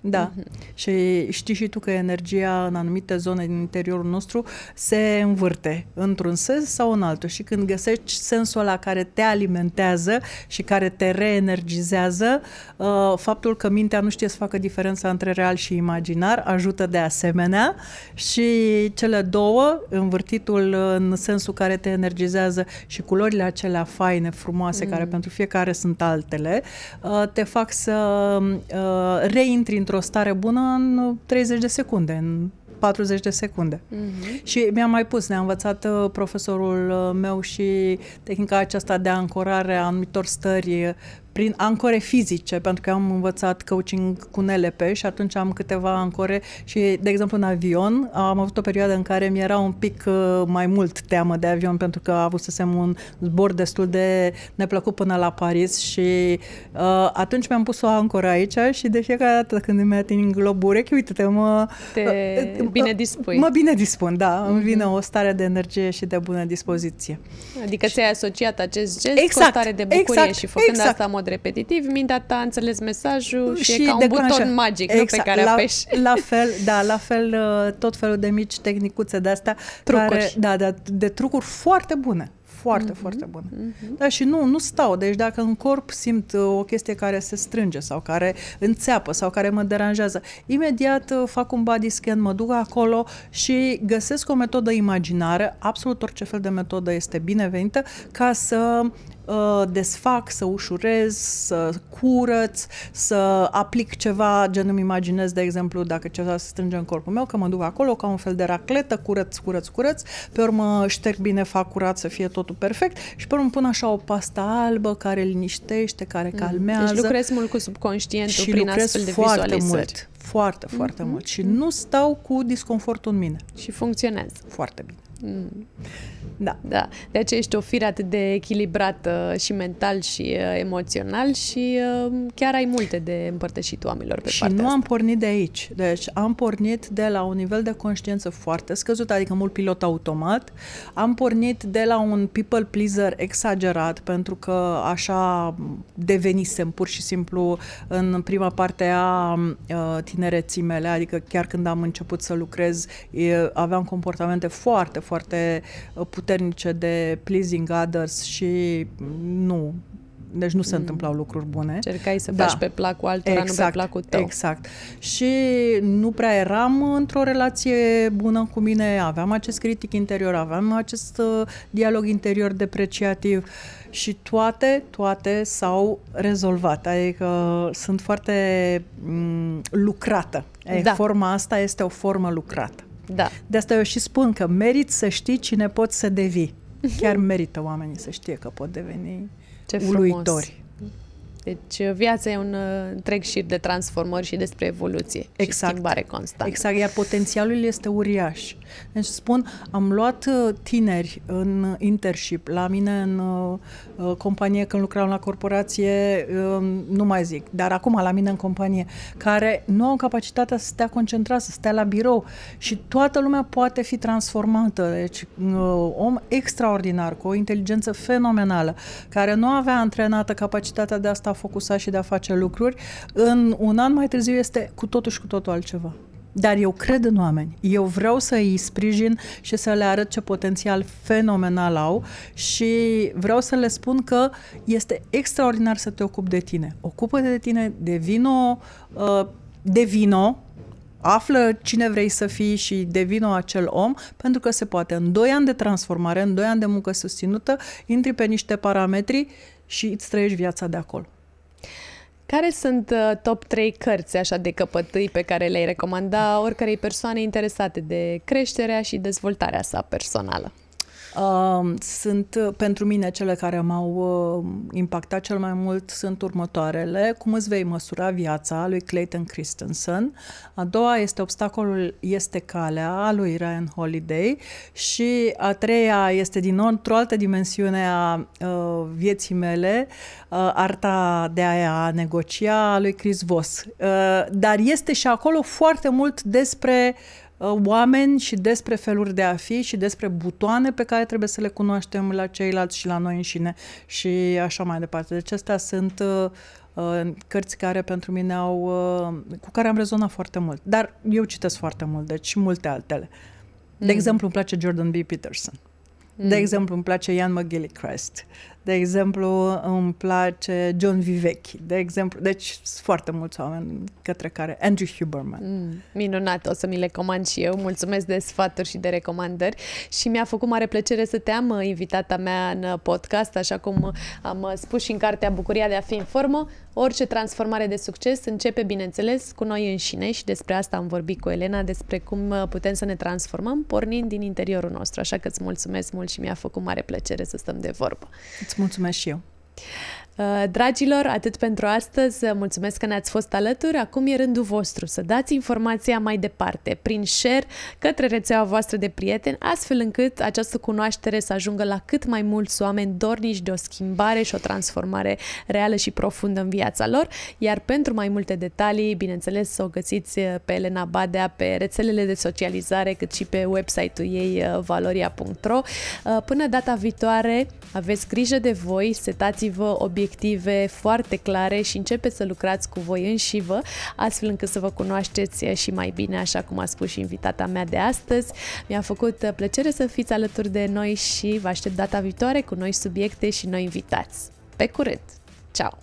Da. Mhm. Și știi și tu că energia în anumite zone din interiorul nostru se învârte într-un sens sau în altul. Și când găsești sensul la care te alimentează și care te reenergizează, uh, faptul că mintea nu știe să facă diferența între real și imaginar ajută de asemenea. Și cele două, învârtitul în sensul care te energizează și culorile acelea faine, frumoase, mm. care pentru fiecare sunt altele, uh, te fac să uh, reintri dintr-o stare bună în 30 de secunde, în 40 de secunde. Mm-hmm. Și mi-am mai pus, ne-a învățat uh, profesorul uh, meu și tehnica aceasta de ancorare a anumitor stări uh, prin ancore fizice, pentru că am învățat coaching cu NLP și atunci am câteva ancore și, de exemplu, în avion am avut o perioadă în care mi era un pic uh, mai mult teamă de avion pentru că avusesem un zbor destul de neplăcut până la Paris și uh, atunci mi-am pus o ancoră aici și de fiecare dată când îmi ating globul urechi, uite-te, mă... Te uh, bine uh, dispui. Mă bine dispun, da. Îmi mhm. vine o stare de energie și de bună dispoziție. Adică ți-ai asociat acest gest exact, cu o exact, stare de bucurie exact, și făcând exact. asta mod repetitiv, mintea ta a înțeles mesajul și, și e ca un buton așa. magic exact. pe care la, apeși. [laughs] La fel, da, la fel uh, tot felul de mici tehnicuțe de astea. Trucuri. Care, da, da, de trucuri foarte bune foarte, mm-hmm. foarte bună. Mm-hmm. Da, și nu, nu stau. Deci dacă în corp simt uh, o chestie care se strânge sau care înțeapă sau care mă deranjează, imediat uh, fac un body scan, mă duc acolo și găsesc o metodă imaginară, absolut orice fel de metodă este binevenită, ca să Uh, desfac, să ușurez, să curăț, să aplic ceva, gen îmi imaginez, de exemplu, dacă ceva se strânge în corpul meu, că mă duc acolo ca un fel de racletă, curăț, curăț, curăț, pe urmă șterg bine, fac curat să fie totul perfect și pe urmă pun așa o pasta albă care liniștește, care mm. calmează. Deci lucrez mult cu subconștientul și prin astfel de foarte vizualizări. mult, foarte, foarte mm-hmm. mult și nu stau cu disconfortul în mine. Și funcționează. Foarte bine. Mm. Da. da. De deci aceea ești o fire atât de echilibrată și mental și uh, emoțional și uh, chiar ai multe de împărtășit oamenilor pe și partea Și nu asta. am pornit de aici. Deci am pornit de la un nivel de conștiință foarte scăzut, adică mult pilot automat. Am pornit de la un people pleaser exagerat pentru că așa devenisem pur și simplu în prima parte a uh, tinereții mele, adică chiar când am început să lucrez aveam comportamente foarte, foarte uh, puternice de pleasing others și nu, deci nu se mm. întâmplau lucruri bune. Cercai să da. faci pe placul altora, exact, nu pe exact, placul tău. Exact. Și nu prea eram într-o relație bună cu mine, aveam acest critic interior, aveam acest uh, dialog interior depreciativ și toate, toate s-au rezolvat. Adică sunt foarte m- mm, lucrată. Da. Forma asta este o formă lucrată. Da. De asta eu și spun că merit să știi cine poți să devii. [laughs] Chiar merită oamenii să știe că pot deveni Ce frumos. Deci uh, viața e un uh, întreg șir de transformări și despre evoluție exact. și schimbare constantă. Exact, iar potențialul este uriaș. Deci spun, am luat uh, tineri în internship la mine în companie când lucram la corporație, um, nu mai zic, dar acum la mine în companie, care nu au capacitatea să stea concentrat, să stea la birou și toată lumea poate fi transformată. Deci om extraordinar, cu o inteligență fenomenală, care nu avea antrenată capacitatea de asta focusa și de a face lucruri, în un an mai târziu este cu totul și cu totul altceva. Dar eu cred în oameni. Eu vreau să îi sprijin și să le arăt ce potențial fenomenal au și vreau să le spun că este extraordinar să te ocupi de tine. ocupă de tine, devino, uh, devino, află cine vrei să fii și devino acel om, pentru că se poate. În 2 ani de transformare, în 2 ani de muncă susținută, intri pe niște parametri și îți trăiești viața de acolo. Care sunt uh, top 3 cărți așa de căpătâi pe care le-ai recomanda oricărei persoane interesate de creșterea și dezvoltarea sa personală? sunt uh, pentru mine cele care m-au uh, impactat cel mai mult sunt următoarele. Cum îți vei măsura viața lui Clayton Christensen? A doua este Obstacolul este calea a lui Ryan Holiday și a treia este din nou într-o altă dimensiune a uh, vieții mele, uh, arta de a negocia a lui Chris Voss. Uh, dar este și acolo foarte mult despre uh, Uh, oameni și despre feluri de a fi și despre butoane pe care trebuie să le cunoaștem la ceilalți și la noi înșine și așa mai departe. Deci astea sunt uh, uh, cărți care pentru mine au, cu care am rezonat foarte mult. Dar eu citesc foarte mult, deci și multe altele. De mm. exemplu, îmi place Jordan B. Peterson. De mm. exemplu, îmi place Ian McGillicrest. De exemplu, îmi place John Vivecchi, de exemplu. Deci sunt foarte mulți oameni către care... Andrew Huberman. Mm, minunat, o să mi le comand și eu. Mulțumesc de sfaturi și de recomandări și mi-a făcut mare plăcere să te am uh, invitata mea în uh, podcast, așa cum uh, am spus și în cartea Bucuria de a fi în formă. Orice transformare de succes începe, bineînțeles, cu noi înșine și despre asta am vorbit cu Elena, despre cum putem să ne transformăm pornind din interiorul nostru. Așa că îți mulțumesc mult și mi-a făcut mare plăcere să stăm de vorbă. Îți muito mais que Uh, dragilor, atât pentru astăzi, mulțumesc că ne-ați fost alături. Acum e rândul vostru să dați informația mai departe, prin share către rețeaua voastră de prieteni, astfel încât această cunoaștere să ajungă la cât mai mulți oameni dornici de o schimbare și o transformare reală și profundă în viața lor. Iar pentru mai multe detalii, bineînțeles, o găsiți uh, pe Elena Badea pe rețelele de socializare, cât și pe website-ul ei uh, valoria.ro. Până data viitoare, aveți grijă de voi, setați-vă obiectivele obiective foarte clare și începeți să lucrați cu voi înși vă, astfel încât să vă cunoașteți și mai bine, așa cum a spus și invitata mea de astăzi. Mi-a făcut plăcere să fiți alături de noi și vă aștept data viitoare cu noi subiecte și noi invitați. Pe curând! Ciao!